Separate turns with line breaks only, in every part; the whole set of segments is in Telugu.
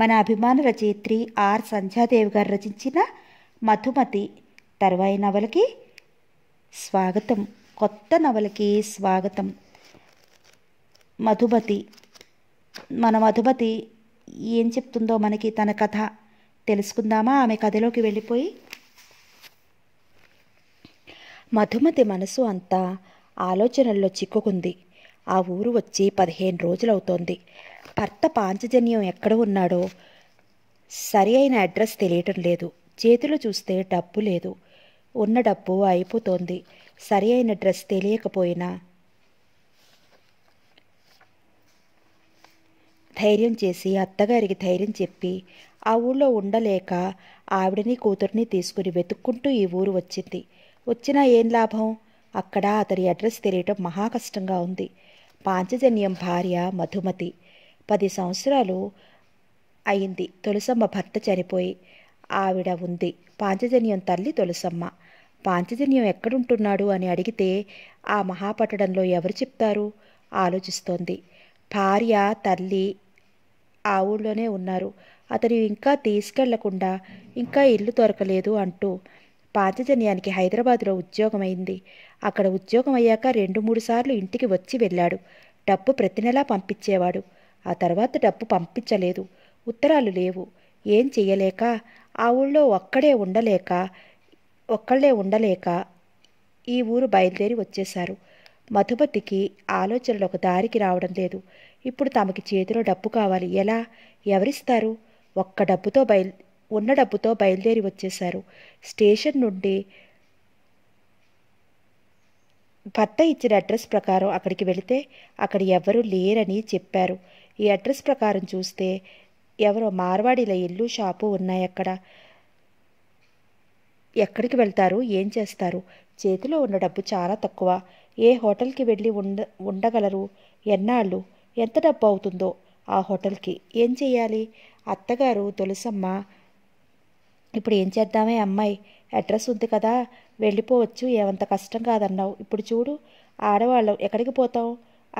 మన అభిమాన రచయిత్రి ఆర్ సంధ్యాదేవి గారు రచించిన మధుమతి తర్వాయి నవలకి స్వాగతం కొత్త నవలకి స్వాగతం మధుమతి మన మధుమతి ఏం చెప్తుందో మనకి తన కథ తెలుసుకుందామా ఆమె కథలోకి వెళ్ళిపోయి మధుమతి మనసు అంతా ఆలోచనల్లో చిక్కుకుంది ఆ ఊరు వచ్చి పదిహేను రోజులవుతోంది భర్త పాంచజన్యం ఎక్కడ ఉన్నాడో సరి అయిన అడ్రస్ తెలియటం లేదు చేతిలో చూస్తే డబ్బు లేదు ఉన్న డబ్బు అయిపోతోంది సరి అయిన డ్రెస్ తెలియకపోయినా ధైర్యం చేసి అత్తగారికి ధైర్యం చెప్పి ఆ ఊళ్ళో ఉండలేక ఆవిడని కూతుర్ని తీసుకుని వెతుక్కుంటూ ఈ ఊరు వచ్చింది వచ్చినా ఏం లాభం అక్కడ అతడి అడ్రస్ తెలియటం మహా కష్టంగా ఉంది పాంచజన్యం భార్య మధుమతి పది సంవత్సరాలు అయింది తులసమ్మ భర్త చనిపోయి ఆవిడ ఉంది పాంచజన్యం తల్లి తులసమ్మ పాంచజన్యం ఎక్కడుంటున్నాడు అని అడిగితే ఆ మహాపట్టడంలో ఎవరు చెప్తారు ఆలోచిస్తోంది భార్య తల్లి ఆ ఊళ్ళోనే ఉన్నారు అతను ఇంకా తీసుకెళ్లకుండా ఇంకా ఇల్లు దొరకలేదు అంటూ పాంచజన్యానికి హైదరాబాదులో ఉద్యోగం అయింది అక్కడ ఉద్యోగం అయ్యాక రెండు మూడు సార్లు ఇంటికి వచ్చి వెళ్ళాడు డబ్బు ప్రతి నెలా పంపించేవాడు ఆ తర్వాత డబ్బు పంపించలేదు ఉత్తరాలు లేవు ఏం చెయ్యలేక ఆ ఊళ్ళో ఒక్కడే ఉండలేక ఒక్కళ్ళే ఉండలేక ఈ ఊరు బయలుదేరి వచ్చేశారు మధుమతికి ఆలోచనలు ఒక దారికి రావడం లేదు ఇప్పుడు తమకి చేతిలో డబ్బు కావాలి ఎలా ఎవరిస్తారు ఒక్క డబ్బుతో బయల్ ఉన్న డబ్బుతో బయలుదేరి వచ్చేశారు స్టేషన్ నుండి భర్త ఇచ్చిన అడ్రస్ ప్రకారం అక్కడికి వెళితే అక్కడ ఎవరూ లేరని చెప్పారు ఈ అడ్రస్ ప్రకారం చూస్తే ఎవరో మార్వాడీల ఇల్లు షాపు ఉన్నాయి అక్కడ ఎక్కడికి వెళ్తారు ఏం చేస్తారు చేతిలో ఉన్న డబ్బు చాలా తక్కువ ఏ హోటల్కి వెళ్ళి ఉండ ఉండగలరు ఎన్నాళ్ళు ఎంత డబ్బు అవుతుందో ఆ హోటల్కి ఏం చేయాలి అత్తగారు తొలిసమ్మ ఇప్పుడు ఏం చేద్దామే అమ్మాయి అడ్రస్ ఉంది కదా వెళ్ళిపోవచ్చు ఏమంత కష్టం కాదన్నావు ఇప్పుడు చూడు ఆడవాళ్ళం ఎక్కడికి పోతాం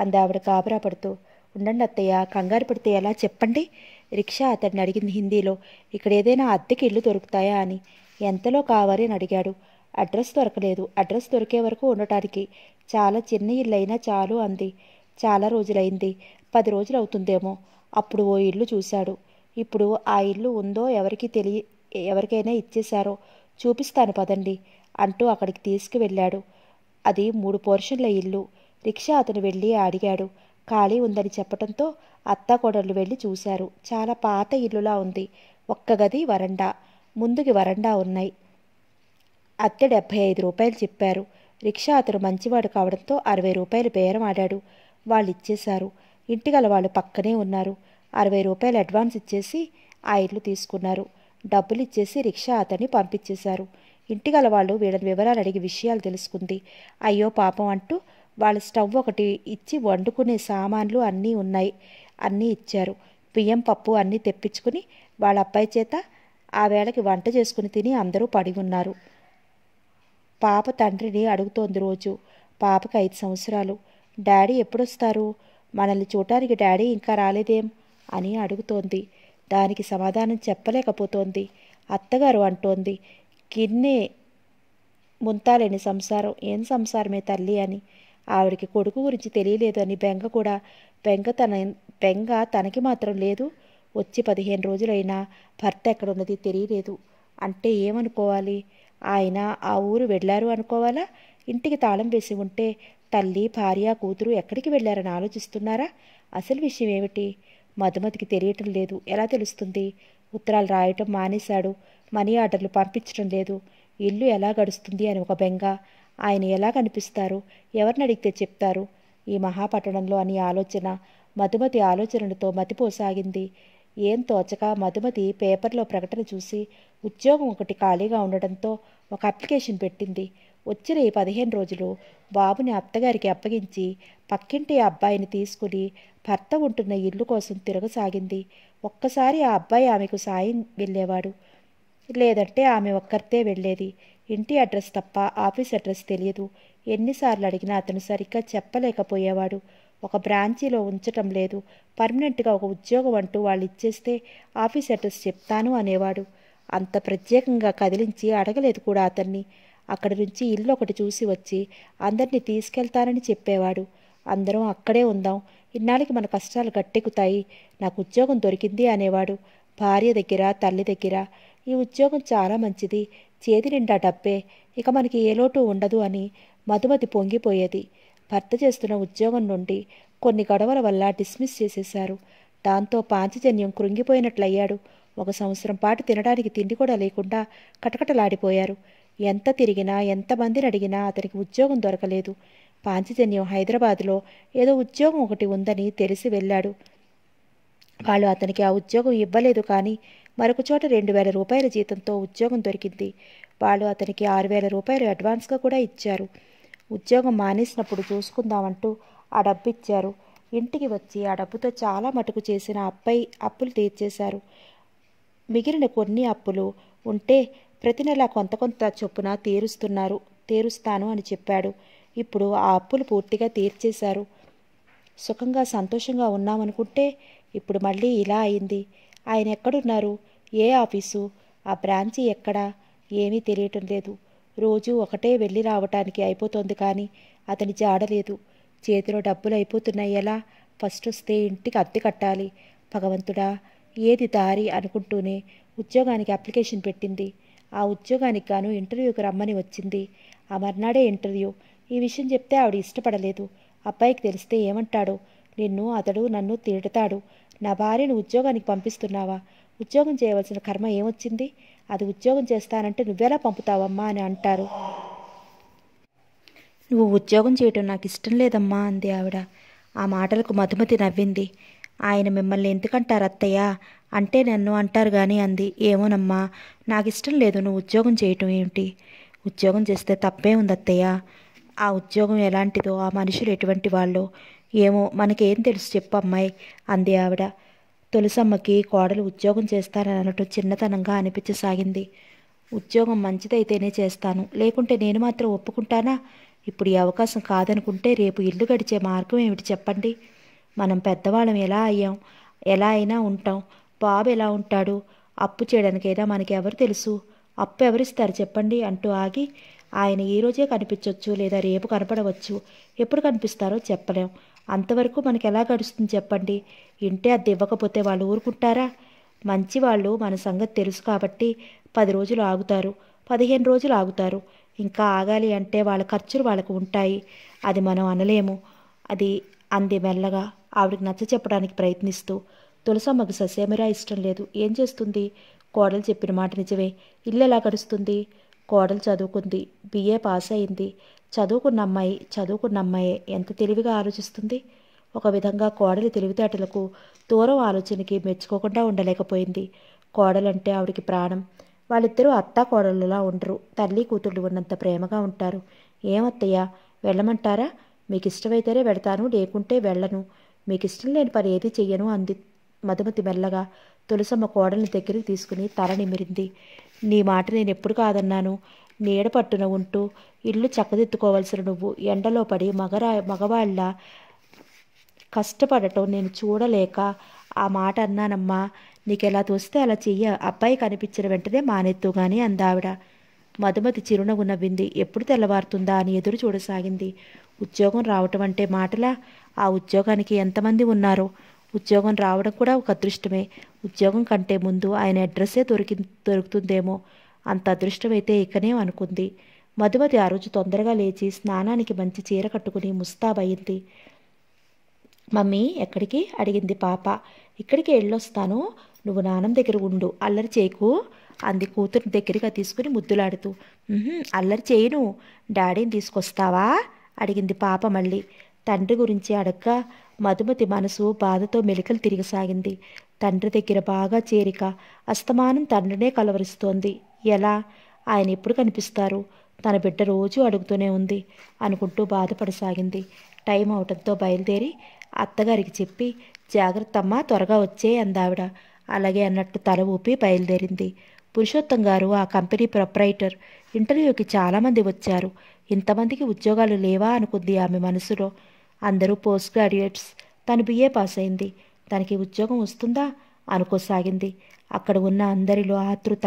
అంది ఆవిడ కాబరా పడుతూ ఉండండి అత్తయ్య కంగారు పడితే ఎలా చెప్పండి రిక్షా అతడిని అడిగింది హిందీలో ఇక్కడ ఏదైనా అద్దెకి ఇల్లు దొరుకుతాయా అని ఎంతలో కావాలి అని అడిగాడు అడ్రస్ దొరకలేదు అడ్రస్ దొరికే వరకు ఉండటానికి చాలా చిన్న ఇల్లు అయినా చాలు అంది చాలా రోజులైంది పది రోజులు అవుతుందేమో అప్పుడు ఓ ఇల్లు చూశాడు ఇప్పుడు ఆ ఇల్లు ఉందో ఎవరికి తెలియ ఎవరికైనా ఇచ్చేశారో చూపిస్తాను పదండి అంటూ అక్కడికి తీసుకువెళ్ళాడు అది మూడు పోర్షన్ల ఇల్లు రిక్షా అతను వెళ్ళి అడిగాడు ఖాళీ ఉందని చెప్పడంతో అత్తాకోడళ్ళు వెళ్ళి చూశారు చాలా పాత ఇల్లులా ఉంది ఒక్క గది వరండా ముందుకి వరండా ఉన్నాయి అత్తె డెబ్భై ఐదు రూపాయలు చెప్పారు రిక్షా అతను మంచివాడు కావడంతో అరవై రూపాయలు బేరం ఆడాడు వాళ్ళు ఇచ్చేశారు ఇంటిగల వాళ్ళు పక్కనే ఉన్నారు అరవై రూపాయలు అడ్వాన్స్ ఇచ్చేసి ఆ ఇల్లు తీసుకున్నారు డబ్బులు ఇచ్చేసి రిక్షా అతన్ని పంపించేశారు ఇంటిగల వాళ్ళు వీళ్ళని వివరాలు అడిగి విషయాలు తెలుసుకుంది అయ్యో పాపం అంటూ వాళ్ళ స్టవ్ ఒకటి ఇచ్చి వండుకునే సామాన్లు అన్నీ ఉన్నాయి అన్నీ ఇచ్చారు బియ్యం పప్పు అన్నీ తెప్పించుకుని వాళ్ళ అబ్బాయి చేత ఆ వేళకి వంట చేసుకుని తిని అందరూ పడి ఉన్నారు పాప తండ్రిని అడుగుతోంది రోజు పాపకి ఐదు సంవత్సరాలు డాడీ ఎప్పుడొస్తారు మనల్ని చూడటానికి డాడీ ఇంకా రాలేదేం అని అడుగుతోంది దానికి సమాధానం చెప్పలేకపోతోంది అత్తగారు అంటోంది కిన్నే ముంతాలేని సంసారం ఏం సంసారమే తల్లి అని ఆవిడికి కొడుకు గురించి తెలియలేదు అని బెంగ కూడా బెంగ తన బెంగ తనకి మాత్రం లేదు వచ్చి పదిహేను రోజులైనా భర్త ఎక్కడున్నది తెలియలేదు అంటే ఏమనుకోవాలి ఆయన ఆ ఊరు వెళ్ళారు అనుకోవాలా ఇంటికి తాళం వేసి ఉంటే తల్లి భార్య కూతురు ఎక్కడికి వెళ్ళారని ఆలోచిస్తున్నారా అసలు విషయం ఏమిటి మధుమతికి తెలియటం లేదు ఎలా తెలుస్తుంది ఉత్తరాలు రాయటం మానేశాడు మనీ ఆర్డర్లు పంపించడం లేదు ఇల్లు ఎలా గడుస్తుంది అని ఒక బెంగ ఆయన ఎలా కనిపిస్తారు ఎవరిని అడిగితే చెప్తారు ఈ మహాపట్టణంలో అని ఆలోచన మధుమతి ఆలోచనలతో మతిపోసాగింది ఏం తోచక మధుమతి పేపర్లో ప్రకటన చూసి ఉద్యోగం ఒకటి ఖాళీగా ఉండడంతో ఒక అప్లికేషన్ పెట్టింది వచ్చిన ఈ పదిహేను రోజులు బాబుని అత్తగారికి అప్పగించి పక్కింటి అబ్బాయిని తీసుకుని భర్త ఉంటున్న ఇల్లు కోసం తిరగసాగింది ఒక్కసారి ఆ అబ్బాయి ఆమెకు సాయం వెళ్ళేవాడు లేదంటే ఆమె ఒక్కరితే వెళ్ళేది ఇంటి అడ్రస్ తప్ప ఆఫీస్ అడ్రస్ తెలియదు ఎన్నిసార్లు అడిగినా అతను సరిగ్గా చెప్పలేకపోయేవాడు ఒక బ్రాంచీలో ఉంచటం లేదు పర్మనెంట్గా ఒక ఉద్యోగం అంటూ వాళ్ళు ఇచ్చేస్తే ఆఫీస్ అడ్రస్ చెప్తాను అనేవాడు అంత ప్రత్యేకంగా కదిలించి అడగలేదు కూడా అతన్ని అక్కడి నుంచి ఇల్లు ఒకటి చూసి వచ్చి అందరినీ తీసుకెళ్తానని చెప్పేవాడు అందరం అక్కడే ఉందాం ఇన్నాళ్ళకి మన కష్టాలు గట్టెక్కుతాయి నాకు ఉద్యోగం దొరికింది అనేవాడు భార్య దగ్గర తల్లి దగ్గర ఈ ఉద్యోగం చాలా మంచిది చేతి నిండా డబ్బే ఇక మనకి ఏ లోటు ఉండదు అని మధుమతి పొంగిపోయేది భర్త చేస్తున్న ఉద్యోగం నుండి కొన్ని గొడవల వల్ల డిస్మిస్ చేసేశారు దాంతో పాంచజన్యం కృంగిపోయినట్లయ్యాడు ఒక సంవత్సరం పాటు తినడానికి తిండి కూడా లేకుండా కటకటలాడిపోయారు ఎంత తిరిగినా ఎంతమందిని అడిగినా అతనికి ఉద్యోగం దొరకలేదు పాంచజన్యం హైదరాబాద్లో ఏదో ఉద్యోగం ఒకటి ఉందని తెలిసి వెళ్ళాడు వాళ్ళు అతనికి ఆ ఉద్యోగం ఇవ్వలేదు కానీ మరొక చోట రెండు వేల రూపాయల జీతంతో ఉద్యోగం దొరికింది వాళ్ళు అతనికి ఆరు వేల రూపాయలు అడ్వాన్స్గా కూడా ఇచ్చారు ఉద్యోగం మానేసినప్పుడు చూసుకుందామంటూ ఆ డబ్బు ఇచ్చారు ఇంటికి వచ్చి ఆ డబ్బుతో చాలా మటుకు చేసిన అప్పై అప్పులు తీర్చేశారు మిగిలిన కొన్ని అప్పులు ఉంటే ప్రతి నెల కొంత కొంత చొప్పున తీరుస్తున్నారు తీరుస్తాను అని చెప్పాడు ఇప్పుడు ఆ అప్పులు పూర్తిగా తీర్చేశారు సుఖంగా సంతోషంగా ఉన్నామనుకుంటే ఇప్పుడు మళ్ళీ ఇలా అయింది ఆయన ఎక్కడున్నారు ఏ ఆఫీసు ఆ బ్రాంచి ఎక్కడా ఏమీ తెలియటం లేదు రోజు ఒకటే వెళ్ళి రావటానికి అయిపోతోంది కానీ అతని జాడలేదు చేతిలో డబ్బులు అయిపోతున్నాయి ఎలా ఫస్ట్ వస్తే ఇంటికి అద్దె కట్టాలి భగవంతుడా ఏది దారి అనుకుంటూనే ఉద్యోగానికి అప్లికేషన్ పెట్టింది ఆ ఉద్యోగానికి గాను ఇంటర్వ్యూకి రమ్మని వచ్చింది ఆ మర్నాడే ఇంటర్వ్యూ ఈ విషయం చెప్తే ఆవిడ ఇష్టపడలేదు అబ్బాయికి తెలిస్తే ఏమంటాడు నిన్ను అతడు నన్ను తిడతాడు నా భార్యను ఉద్యోగానికి పంపిస్తున్నావా ఉద్యోగం చేయవలసిన కర్మ ఏమొచ్చింది అది ఉద్యోగం చేస్తానంటే నువ్వెలా పంపుతావమ్మా అని అంటారు నువ్వు ఉద్యోగం చేయటం నాకు ఇష్టం లేదమ్మా అంది ఆవిడ ఆ మాటలకు మధుమతి నవ్వింది ఆయన మిమ్మల్ని ఎందుకంటారు అత్తయ్య అంటే నన్ను అంటారు కానీ అంది ఏమోనమ్మా నాకు ఇష్టం లేదు నువ్వు ఉద్యోగం చేయటం ఏమిటి ఉద్యోగం చేస్తే తప్పే ఉంది అత్తయ్య ఆ ఉద్యోగం ఎలాంటిదో ఆ మనుషులు ఎటువంటి వాళ్ళు ఏమో మనకేం తెలుసు చెప్పు అమ్మాయి అంది ఆవిడ తులసమ్మకి కోడలు ఉద్యోగం చేస్తానని అన్నట్టు చిన్నతనంగా అనిపించసాగింది ఉద్యోగం మంచిదైతేనే చేస్తాను లేకుంటే నేను మాత్రం ఒప్పుకుంటానా ఇప్పుడు ఈ అవకాశం కాదనుకుంటే రేపు ఇల్లు గడిచే మార్గం ఏమిటి చెప్పండి మనం పెద్దవాళ్ళం ఎలా అయ్యాం ఎలా అయినా ఉంటాం బాబు ఎలా ఉంటాడు అప్పు చేయడానికైనా మనకి ఎవరు తెలుసు అప్పు ఎవరిస్తారు చెప్పండి అంటూ ఆగి ఆయన ఈరోజే కనిపించవచ్చు లేదా రేపు కనపడవచ్చు ఎప్పుడు కనిపిస్తారో చెప్పలేం అంతవరకు మనకు ఎలా గడుస్తుంది చెప్పండి ఇంటే అది ఇవ్వకపోతే వాళ్ళు ఊరుకుంటారా మంచి వాళ్ళు మన సంగతి తెలుసు కాబట్టి పది రోజులు ఆగుతారు పదిహేను రోజులు ఆగుతారు ఇంకా ఆగాలి అంటే వాళ్ళ ఖర్చులు వాళ్ళకు ఉంటాయి అది మనం అనలేము అది అంది మెల్లగా ఆవిడకి నచ్చ చెప్పడానికి ప్రయత్నిస్తూ తులసమ్మకు ససేమిరా ఇష్టం లేదు ఏం చేస్తుంది కోడలు చెప్పిన మాట నిజమే ఇల్లు ఎలా గడుస్తుంది కోడలు చదువుకుంది బిఏ పాస్ అయింది చదువుకున్న అమ్మాయి చదువుకున్న అమ్మాయే ఎంత తెలివిగా ఆలోచిస్తుంది ఒక విధంగా కోడలి తెలివితేటలకు దూరం ఆలోచనకి మెచ్చుకోకుండా ఉండలేకపోయింది కోడలంటే ఆవిడికి ప్రాణం వాళ్ళిద్దరూ అత్త కోడలులా ఉండరు తల్లి కూతుళ్ళు ఉన్నంత ప్రేమగా ఉంటారు ఏమత్తయ్యా వెళ్ళమంటారా మీకు ఇష్టమైతేనే వెళతాను లేకుంటే వెళ్ళను మీకు ఇష్టం లేని పని ఏది చెయ్యను అంది మధుమతి మెల్లగా తులసమ్మ కోడల్ని దగ్గరికి తీసుకుని తల నిమిరింది నీ మాట నేను ఎప్పుడు కాదన్నాను నీడ పట్టున ఉంటూ ఇల్లు చక్కదిద్దుకోవలసిన నువ్వు ఎండలో పడి మగరా మగవాళ్ళ కష్టపడటం నేను చూడలేక ఆ మాట అన్నానమ్మా నీకెలా తోస్తే అలా చెయ్య అబ్బాయి కనిపించిన వెంటనే మానెత్తు గాని అందావిడ మధుమతి చిరునవ్వు నవ్వింది ఎప్పుడు తెల్లవారుతుందా అని ఎదురు చూడసాగింది ఉద్యోగం రావటం అంటే మాటలా ఆ ఉద్యోగానికి ఎంతమంది ఉన్నారో ఉద్యోగం రావడం కూడా ఒక అదృష్టమే ఉద్యోగం కంటే ముందు ఆయన అడ్రస్సే దొరికి దొరుకుతుందేమో అంత అదృష్టమైతే ఇకనే అనుకుంది మధుమతి ఆ రోజు తొందరగా లేచి స్నానానికి మంచి చీర కట్టుకుని ముస్తాబయ్యింది మమ్మీ ఎక్కడికి అడిగింది పాప ఇక్కడికి వెళ్ళొస్తాను నువ్వు నానం దగ్గర ఉండు అల్లరి చేయకు అంది కూతురు దగ్గరగా తీసుకుని ముద్దులాడుతూ అల్లరి చేయను డాడీని తీసుకొస్తావా అడిగింది పాప మళ్ళీ తండ్రి గురించి అడగ్గా మధుమతి మనసు బాధతో మెలికలు తిరిగసాగింది తండ్రి దగ్గర బాగా చేరిక అస్తమానం తండ్రినే కలవరిస్తోంది ఎలా ఆయన ఎప్పుడు కనిపిస్తారు తన బిడ్డ రోజు అడుగుతూనే ఉంది అనుకుంటూ బాధపడసాగింది టైం అవటంతో బయలుదేరి అత్తగారికి చెప్పి జాగ్రత్త అమ్మ త్వరగా వచ్చే అందావిడ అలాగే అన్నట్టు తల ఊపి బయలుదేరింది పురుషోత్తం గారు ఆ కంపెనీ ప్రొపరైటర్ ఇంటర్వ్యూకి చాలామంది వచ్చారు ఇంతమందికి ఉద్యోగాలు లేవా అనుకుంది ఆమె మనసులో అందరూ పోస్ట్ గ్రాడ్యుయేట్స్ తను బిఏ పాస్ అయింది తనకి ఉద్యోగం వస్తుందా అనుకోసాగింది అక్కడ ఉన్న అందరిలో ఆతృత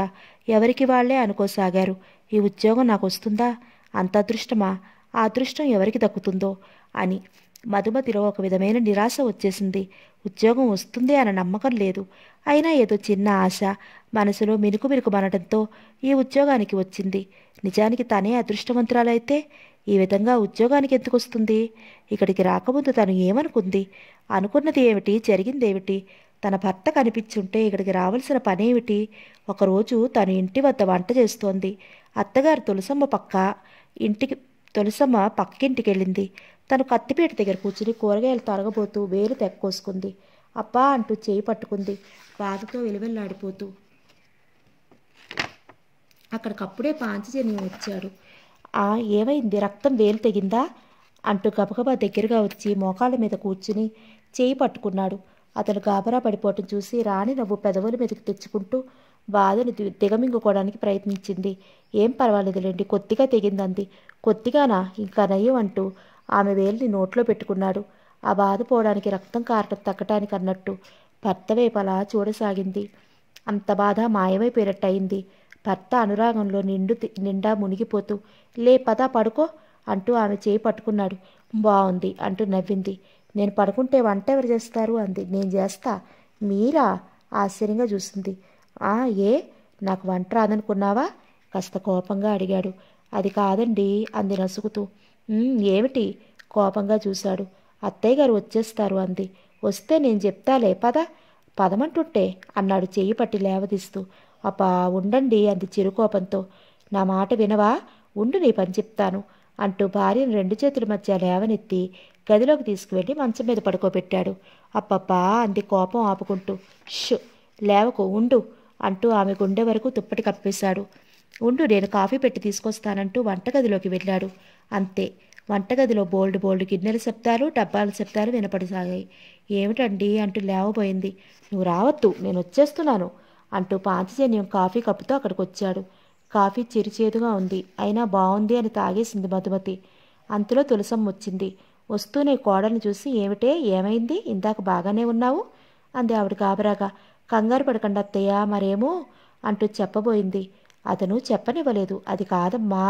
ఎవరికి వాళ్లే అనుకోసాగారు ఈ ఉద్యోగం నాకు వస్తుందా అంత అదృష్టమా ఆ అదృష్టం ఎవరికి దక్కుతుందో అని మధుమతిలో ఒక విధమైన నిరాశ వచ్చేసింది ఉద్యోగం వస్తుంది అన్న నమ్మకం లేదు అయినా ఏదో చిన్న ఆశ మనసులో మినుకు మినుకు మనడంతో ఈ ఉద్యోగానికి వచ్చింది నిజానికి తనే అదృష్టవంతురాలైతే ఈ విధంగా ఉద్యోగానికి ఎందుకు వస్తుంది ఇక్కడికి రాకముందు తను ఏమనుకుంది అనుకున్నది ఏమిటి జరిగిందేమిటి తన భర్త కనిపించుంటే ఇక్కడికి రావాల్సిన పనేమిటి ఒకరోజు తను ఇంటి వద్ద వంట చేస్తోంది అత్తగారు తులసమ్మ పక్క ఇంటికి తులసమ్మ పక్కింటికి వెళ్ళింది తను కత్తిపేట దగ్గర కూర్చుని కూరగాయలు తొరగబోతూ వేలు తెక్కోసుకుంది అబ్బా అంటూ చేయి పట్టుకుంది బాధతో వెలువెల్లాడిపోతూ అక్కడికప్పుడే పాంచజన్యం వచ్చాడు ఆ ఏమైంది రక్తం వేలు తెగిందా అంటూ గబగబా దగ్గరగా వచ్చి మోకాల మీద కూర్చుని చేయి పట్టుకున్నాడు అతను గాబరా పడిపోవటం చూసి రాణి నవ్వు పెదవుల మీదకి తెచ్చుకుంటూ బాధను దిగమింగుకోవడానికి ప్రయత్నించింది ఏం పర్వాలేదులేండి కొద్దిగా తెగిందంది కొద్దిగానా ఇంకా నయ్యం అంటూ ఆమె వేలిని నోట్లో పెట్టుకున్నాడు ఆ బాధ పోవడానికి రక్తం కారటం తగ్గటానికి అన్నట్టు భర్త వైపు అలా చూడసాగింది అంత బాధ మాయమైపోయినట్టయింది భర్త అనురాగంలో నిండు నిండా మునిగిపోతూ లే పద పడుకో అంటూ ఆమె చేయి పట్టుకున్నాడు బాగుంది అంటూ నవ్వింది నేను పడుకుంటే వంట ఎవరు చేస్తారు అంది నేను చేస్తా మీరా ఆశ్చర్యంగా చూసింది ఆ ఏ నాకు వంట రాదనుకున్నావా కాస్త కోపంగా అడిగాడు అది కాదండి అంది నసుగుతూ ఏమిటి కోపంగా చూశాడు అత్తయ్య గారు వచ్చేస్తారు అంది వస్తే నేను చెప్తాలే పద పదమంటుంటే అన్నాడు చెయ్యి పట్టి లేవదీస్తూ అబ్బా ఉండండి అంది చిరుకోపంతో నా మాట వినవా ఉండు నీ పని చెప్తాను అంటూ భార్యను రెండు చేతుల మధ్య లేవనెత్తి గదిలోకి తీసుకువెళ్ళి మంచం మీద పడుకోబెట్టాడు అప్పప్పా అంది కోపం ఆపుకుంటూ షు లేవకు ఉండు అంటూ ఆమె గుండె వరకు తుప్పటి కప్పేశాడు ఉండు నేను కాఫీ పెట్టి తీసుకొస్తానంటూ వంటగదిలోకి వెళ్ళాడు అంతే వంటగదిలో బోల్డ్ బోల్డ్ గిన్నెల శబ్దాలు డబ్బాల శబ్దాలు వినపడసాగాయి ఏమిటండి అంటూ లేవబోయింది నువ్వు రావద్దు నేను వచ్చేస్తున్నాను అంటూ పాంచజన్యం కాఫీ కప్పుతో అక్కడికి వచ్చాడు కాఫీ చిరుచేదుగా ఉంది అయినా బాగుంది అని తాగేసింది మధుమతి అంతలో తులసమ్మ వచ్చింది వస్తూనే కోడల్ని చూసి ఏమిటే ఏమైంది ఇందాక బాగానే ఉన్నావు అంది ఆవిడ కాబరాగా కంగారు పడకండి అత్తయ్యా మరేమో అంటూ చెప్పబోయింది అతను చెప్పనివ్వలేదు అది కాదమ్మా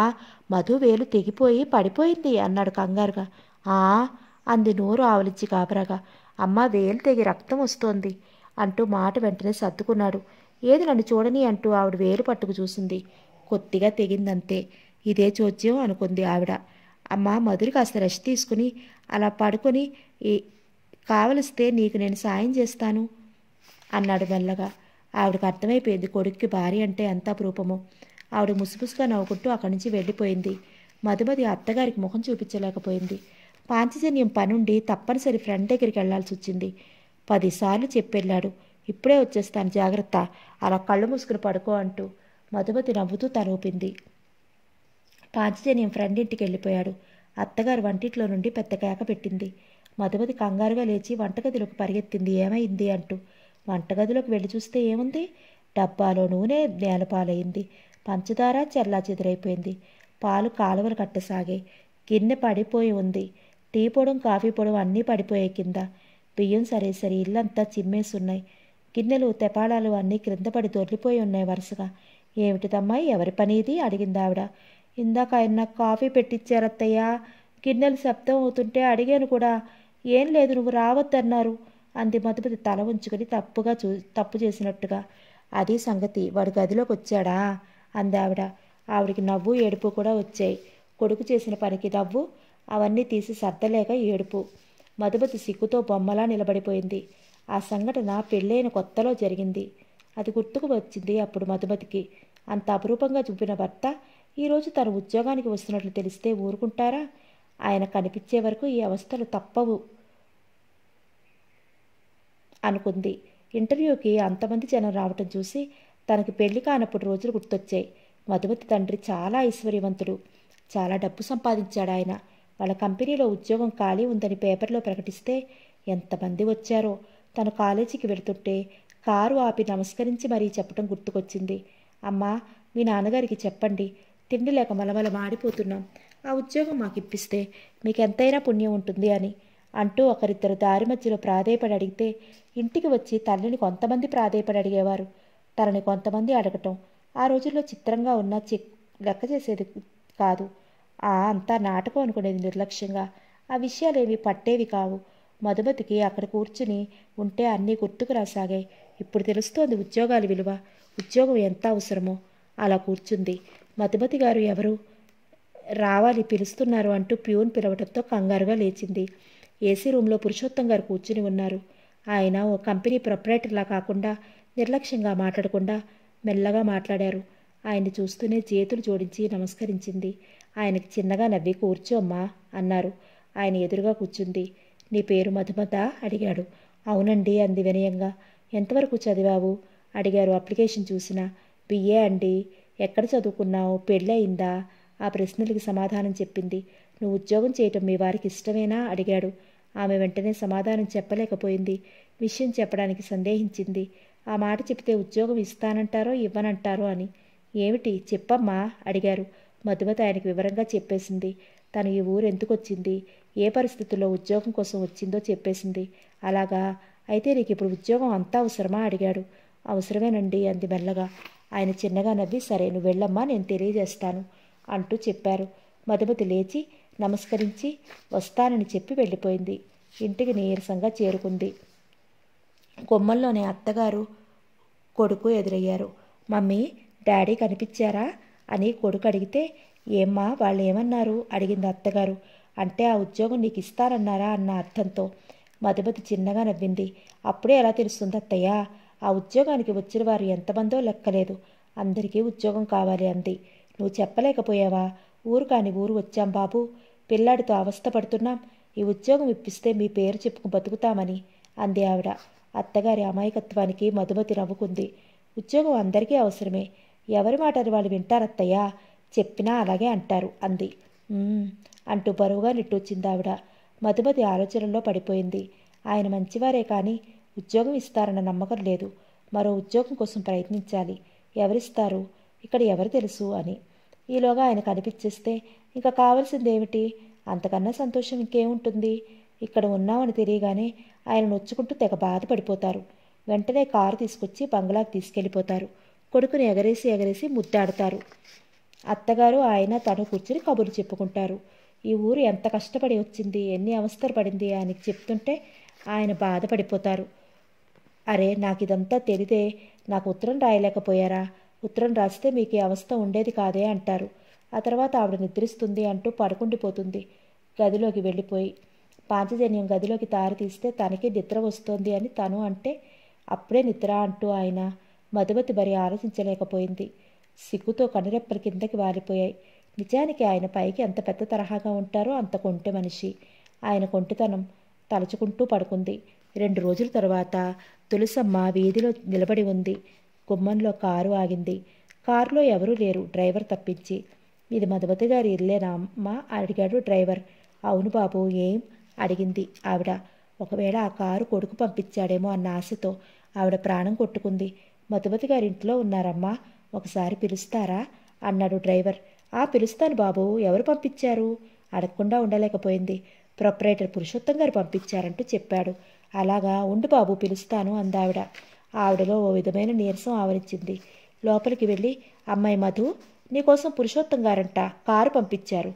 మధు వేలు తెగిపోయి పడిపోయింది అన్నాడు కంగారుగా ఆ అంది నోరు ఆవలిచ్చి కాబరాగా అమ్మ వేలు తెగి రక్తం వస్తోంది అంటూ మాట వెంటనే సర్దుకున్నాడు ఏది నన్ను చూడని అంటూ ఆవిడ వేలు పట్టుకు చూసింది కొద్దిగా తెగిందంతే ఇదే చోద్యం అనుకుంది ఆవిడ అమ్మ మధురి కాస్త రెస్ట్ తీసుకుని అలా పడుకొని కావలిస్తే నీకు నేను సాయం చేస్తాను అన్నాడు మెల్లగా ఆవిడకు అర్థమైపోయింది కొడుక్కి భార్య అంటే అంతా రూపము ఆవిడ ముసుపుసుగా నవ్వుకుంటూ అక్కడి నుంచి వెళ్ళిపోయింది మధుమతి అత్తగారికి ముఖం చూపించలేకపోయింది పాంచజన్యం పనుండి తప్పనిసరి ఫ్రెండ్ దగ్గరికి వెళ్లాల్సి వచ్చింది పదిసార్లు చెప్పెళ్ళాడు ఇప్పుడే వచ్చేస్తాను జాగ్రత్త అలా కళ్ళు మూసుకుని పడుకో అంటూ మధుమతి నవ్వుతూ తలూపింది పాంచజన్యం ఫ్రెండ్ ఇంటికి వెళ్ళిపోయాడు అత్తగారు వంటింట్లో నుండి పెద్ద కేక పెట్టింది మధుమతి కంగారుగా లేచి వంటగదిలోకి పరిగెత్తింది ఏమైంది అంటూ వంటగదిలోకి వెళ్ళి చూస్తే ఏముంది డబ్బాలో నూనె నేలపాలైంది పంచదార చెల్లా చెదిరైపోయింది పాలు కాలువలు కట్టసాగాయి గిన్నె పడిపోయి ఉంది టీ పొడం కాఫీ పొడం అన్నీ పడిపోయాయి కింద బియ్యం సరే సరే ఇల్లంతా ఉన్నాయి గిన్నెలు తెపాళాలు అన్నీ క్రిందపడి దొర్లిపోయి ఉన్నాయి వరుసగా ఏమిటి తమ్మాయి ఎవరి పని ఇది అడిగింది ఆవిడ ఇందాక ఆయన నాకు కాఫీ పెట్టిచ్చారత్తయ్యా గిన్నెలు శబ్దం అవుతుంటే అడిగాను కూడా ఏం లేదు నువ్వు రావద్దన్నారు అంది మధుపతి తల ఉంచుకుని తప్పుగా చూ తప్పు చేసినట్టుగా అది సంగతి వాడు గదిలోకి వచ్చాడా అంది ఆవిడ ఆవిడికి నవ్వు ఏడుపు కూడా వచ్చాయి కొడుకు చేసిన పనికి నవ్వు అవన్నీ తీసి సర్దలేక ఏడుపు మధుపతి సిగ్గుతో బొమ్మలా నిలబడిపోయింది ఆ సంఘటన పెళ్ళైన కొత్తలో జరిగింది అది గుర్తుకు వచ్చింది అప్పుడు మధుమతికి అంత అపురూపంగా చూపిన భర్త ఈరోజు తన ఉద్యోగానికి వస్తున్నట్లు తెలిస్తే ఊరుకుంటారా ఆయన కనిపించే వరకు ఈ అవస్థలు తప్పవు అనుకుంది ఇంటర్వ్యూకి అంతమంది జనం రావటం చూసి తనకి పెళ్లి కానప్పుడు రోజులు గుర్తొచ్చాయి మధుమతి తండ్రి చాలా ఐశ్వర్యవంతుడు చాలా డబ్బు సంపాదించాడు ఆయన వాళ్ళ కంపెనీలో ఉద్యోగం ఖాళీ ఉందని పేపర్లో ప్రకటిస్తే ఎంతమంది వచ్చారో తను కాలేజీకి వెళుతుంటే కారు ఆపి నమస్కరించి మరీ చెప్పడం గుర్తుకొచ్చింది అమ్మా మీ నాన్నగారికి చెప్పండి తిండి లేక మలమల మాడిపోతున్నాం ఆ ఉద్యోగం మాకు ఇప్పిస్తే మీకు ఎంతైనా పుణ్యం ఉంటుంది అని అంటూ ఒకరిద్దరు దారి మధ్యలో ప్రాధేయపడి అడిగితే ఇంటికి వచ్చి తల్లిని కొంతమంది ప్రాధేయపడి అడిగేవారు తనని కొంతమంది అడగటం ఆ రోజుల్లో చిత్రంగా ఉన్న చెక్ లెక్క చేసేది కాదు ఆ అంతా నాటకం అనుకునేది నిర్లక్ష్యంగా ఆ విషయాలేవి పట్టేవి కావు మధుమతికి అక్కడ కూర్చుని ఉంటే అన్నీ గుర్తుకు రాసాగాయి ఇప్పుడు తెలుస్తోంది ఉద్యోగాల విలువ ఉద్యోగం ఎంత అవసరమో అలా కూర్చుంది మధుమతి గారు ఎవరు రావాలి పిలుస్తున్నారు అంటూ ప్యూన్ పిలవడంతో కంగారుగా లేచింది ఏసీ రూమ్లో పురుషోత్తం గారు కూర్చుని ఉన్నారు ఆయన ఓ కంపెనీ ప్రొపరేటర్లా కాకుండా నిర్లక్ష్యంగా మాట్లాడకుండా మెల్లగా మాట్లాడారు ఆయన్ని చూస్తూనే చేతులు జోడించి నమస్కరించింది ఆయనకి చిన్నగా నవ్వి కూర్చోమ్మా అన్నారు ఆయన ఎదురుగా కూర్చుంది నీ పేరు మధుమత అడిగాడు అవునండి అంది వినయంగా ఎంతవరకు చదివావు అడిగారు అప్లికేషన్ చూసిన బిఏ అండి ఎక్కడ చదువుకున్నావు పెళ్ళయిందా ఆ ప్రశ్నలకి సమాధానం చెప్పింది నువ్వు ఉద్యోగం చేయటం మీ వారికి ఇష్టమేనా అడిగాడు ఆమె వెంటనే సమాధానం చెప్పలేకపోయింది విషయం చెప్పడానికి సందేహించింది ఆ మాట చెప్తే ఉద్యోగం ఇస్తానంటారో ఇవ్వనంటారో అని ఏమిటి చెప్పమ్మా అడిగారు మధుమత ఆయనకు వివరంగా చెప్పేసింది తను ఈ ఊరు ఎందుకొచ్చింది ఏ పరిస్థితుల్లో ఉద్యోగం కోసం వచ్చిందో చెప్పేసింది అలాగా అయితే నీకు ఇప్పుడు ఉద్యోగం అంతా అవసరమా అడిగాడు అవసరమేనండి అంది మెల్లగా ఆయన చిన్నగా నవ్వి సరే నువ్వు వెళ్ళమ్మా నేను తెలియజేస్తాను అంటూ చెప్పారు మధుమతి లేచి నమస్కరించి వస్తానని చెప్పి వెళ్ళిపోయింది ఇంటికి నీరసంగా చేరుకుంది కొమ్మల్లోనే అత్తగారు కొడుకు ఎదురయ్యారు మమ్మీ డాడీ కనిపించారా అని కొడుకు అడిగితే ఏమ్మా వాళ్ళు ఏమన్నారు అడిగింది అత్తగారు అంటే ఆ ఉద్యోగం నీకు ఇస్తానన్నారా అన్న అర్థంతో మధుమతి చిన్నగా నవ్వింది అప్పుడే ఎలా తెలుస్తుంది అత్తయ్య ఆ ఉద్యోగానికి వచ్చిన వారు ఎంతమందో లెక్కలేదు అందరికీ ఉద్యోగం కావాలి అంది నువ్వు చెప్పలేకపోయావా ఊరు కాని ఊరు వచ్చాం బాబు పిల్లాడితో అవస్థపడుతున్నాం ఈ ఉద్యోగం ఇప్పిస్తే మీ పేరు చెప్పుకు బతుకుతామని అంది ఆవిడ అత్తగారి అమాయకత్వానికి మధుమతి నవ్వుకుంది ఉద్యోగం అందరికీ అవసరమే ఎవరి మాటని వాళ్ళు వింటారత్తయ్యా చెప్పినా అలాగే అంటారు అంది అంటూ బరువుగా నిట్టొచ్చింది ఆవిడ మధుమతి ఆలోచనల్లో పడిపోయింది ఆయన మంచివారే కానీ ఉద్యోగం ఇస్తారన్న నమ్మకం లేదు మరో ఉద్యోగం కోసం ప్రయత్నించాలి ఎవరిస్తారు ఇక్కడ ఎవరు తెలుసు అని ఈలోగా ఆయన కనిపించేస్తే ఇంకా కావాల్సింది ఏమిటి అంతకన్నా సంతోషం ఇంకేముంటుంది ఇక్కడ ఉన్నామని తెలియగానే ఆయన నొచ్చుకుంటూ తెగ బాధపడిపోతారు వెంటనే కారు తీసుకొచ్చి బంగ్లాకు తీసుకెళ్ళిపోతారు కొడుకుని ఎగరేసి ఎగరేసి ముద్దాడతారు అత్తగారు ఆయన తను కూర్చుని కబుర్లు చెప్పుకుంటారు ఈ ఊరు ఎంత కష్టపడి వచ్చింది ఎన్ని అవస్థలు పడింది అని చెప్తుంటే ఆయన బాధపడిపోతారు అరే నాకు ఇదంతా తెలిదే నాకు ఉత్తరం రాయలేకపోయారా ఉత్తరం రాస్తే మీకు ఈ అవస్థ ఉండేది కాదే అంటారు ఆ తర్వాత ఆవిడ నిద్రిస్తుంది అంటూ పడుకుండిపోతుంది గదిలోకి వెళ్ళిపోయి పాంచజన్యం గదిలోకి తారు తీస్తే తనకే నిద్ర వస్తోంది అని తను అంటే అప్పుడే నిద్ర అంటూ ఆయన మధుమతి మరి ఆలోచించలేకపోయింది సిగ్గుతో కనురెప్పల కిందకి వారిపోయాయి నిజానికి ఆయన పైకి ఎంత పెద్ద తరహాగా ఉంటారో అంత కొంటె మనిషి ఆయన కొంటితనం తలుచుకుంటూ పడుకుంది రెండు రోజుల తర్వాత తులసమ్మ వీధిలో నిలబడి ఉంది గుమ్మంలో కారు ఆగింది కారులో ఎవరూ లేరు డ్రైవర్ తప్పించి ఇది మధుమతి గారి ఇల్లేనా అమ్మ అడిగాడు డ్రైవర్ అవును బాబు ఏం అడిగింది ఆవిడ ఒకవేళ ఆ కారు కొడుకు పంపించాడేమో అన్న ఆశతో ఆవిడ ప్రాణం కొట్టుకుంది మధుమతి గారింట్లో ఉన్నారమ్మా ఒకసారి పిలుస్తారా అన్నాడు డ్రైవర్ ఆ పిలుస్తాను బాబు ఎవరు పంపించారు అడగకుండా ఉండలేకపోయింది ప్రొపరేటర్ పురుషోత్తం గారు పంపించారంటూ చెప్పాడు అలాగా ఉండు బాబు పిలుస్తాను అందావిడ ఆవిడలో ఓ విధమైన నీరసం ఆవరించింది లోపలికి వెళ్ళి అమ్మాయి మధు నీకోసం పురుషోత్తం గారంట కారు పంపించారు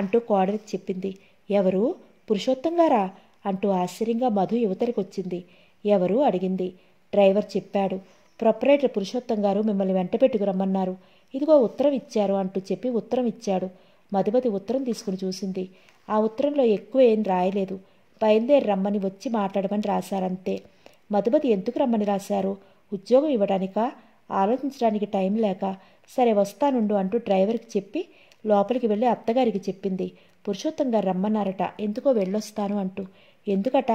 అంటూ కోడలి చెప్పింది ఎవరు పురుషోత్తం గారా అంటూ ఆశ్చర్యంగా మధు యువతలకు వచ్చింది ఎవరు అడిగింది డ్రైవర్ చెప్పాడు ప్రొపరేటర్ పురుషోత్తం గారు మిమ్మల్ని వెంట పెట్టుకురమ్మన్నారు ఇదిగో ఉత్తరం ఇచ్చారు అంటూ చెప్పి ఉత్తరం ఇచ్చాడు మధుమతి ఉత్తరం తీసుకుని చూసింది ఆ ఉత్తరంలో ఎక్కువ ఏం రాయలేదు బయలుదేరి రమ్మని వచ్చి మాట్లాడమని రాశారంతే మధుమతి ఎందుకు రమ్మని రాశారు ఉద్యోగం ఇవ్వడానిక ఆలోచించడానికి టైం లేక సరే వస్తానుండు అంటూ డ్రైవర్కి చెప్పి లోపలికి వెళ్ళి అత్తగారికి చెప్పింది పురుషోత్తం గారు రమ్మన్నారట ఎందుకో వెళ్ళొస్తాను అంటూ ఎందుకట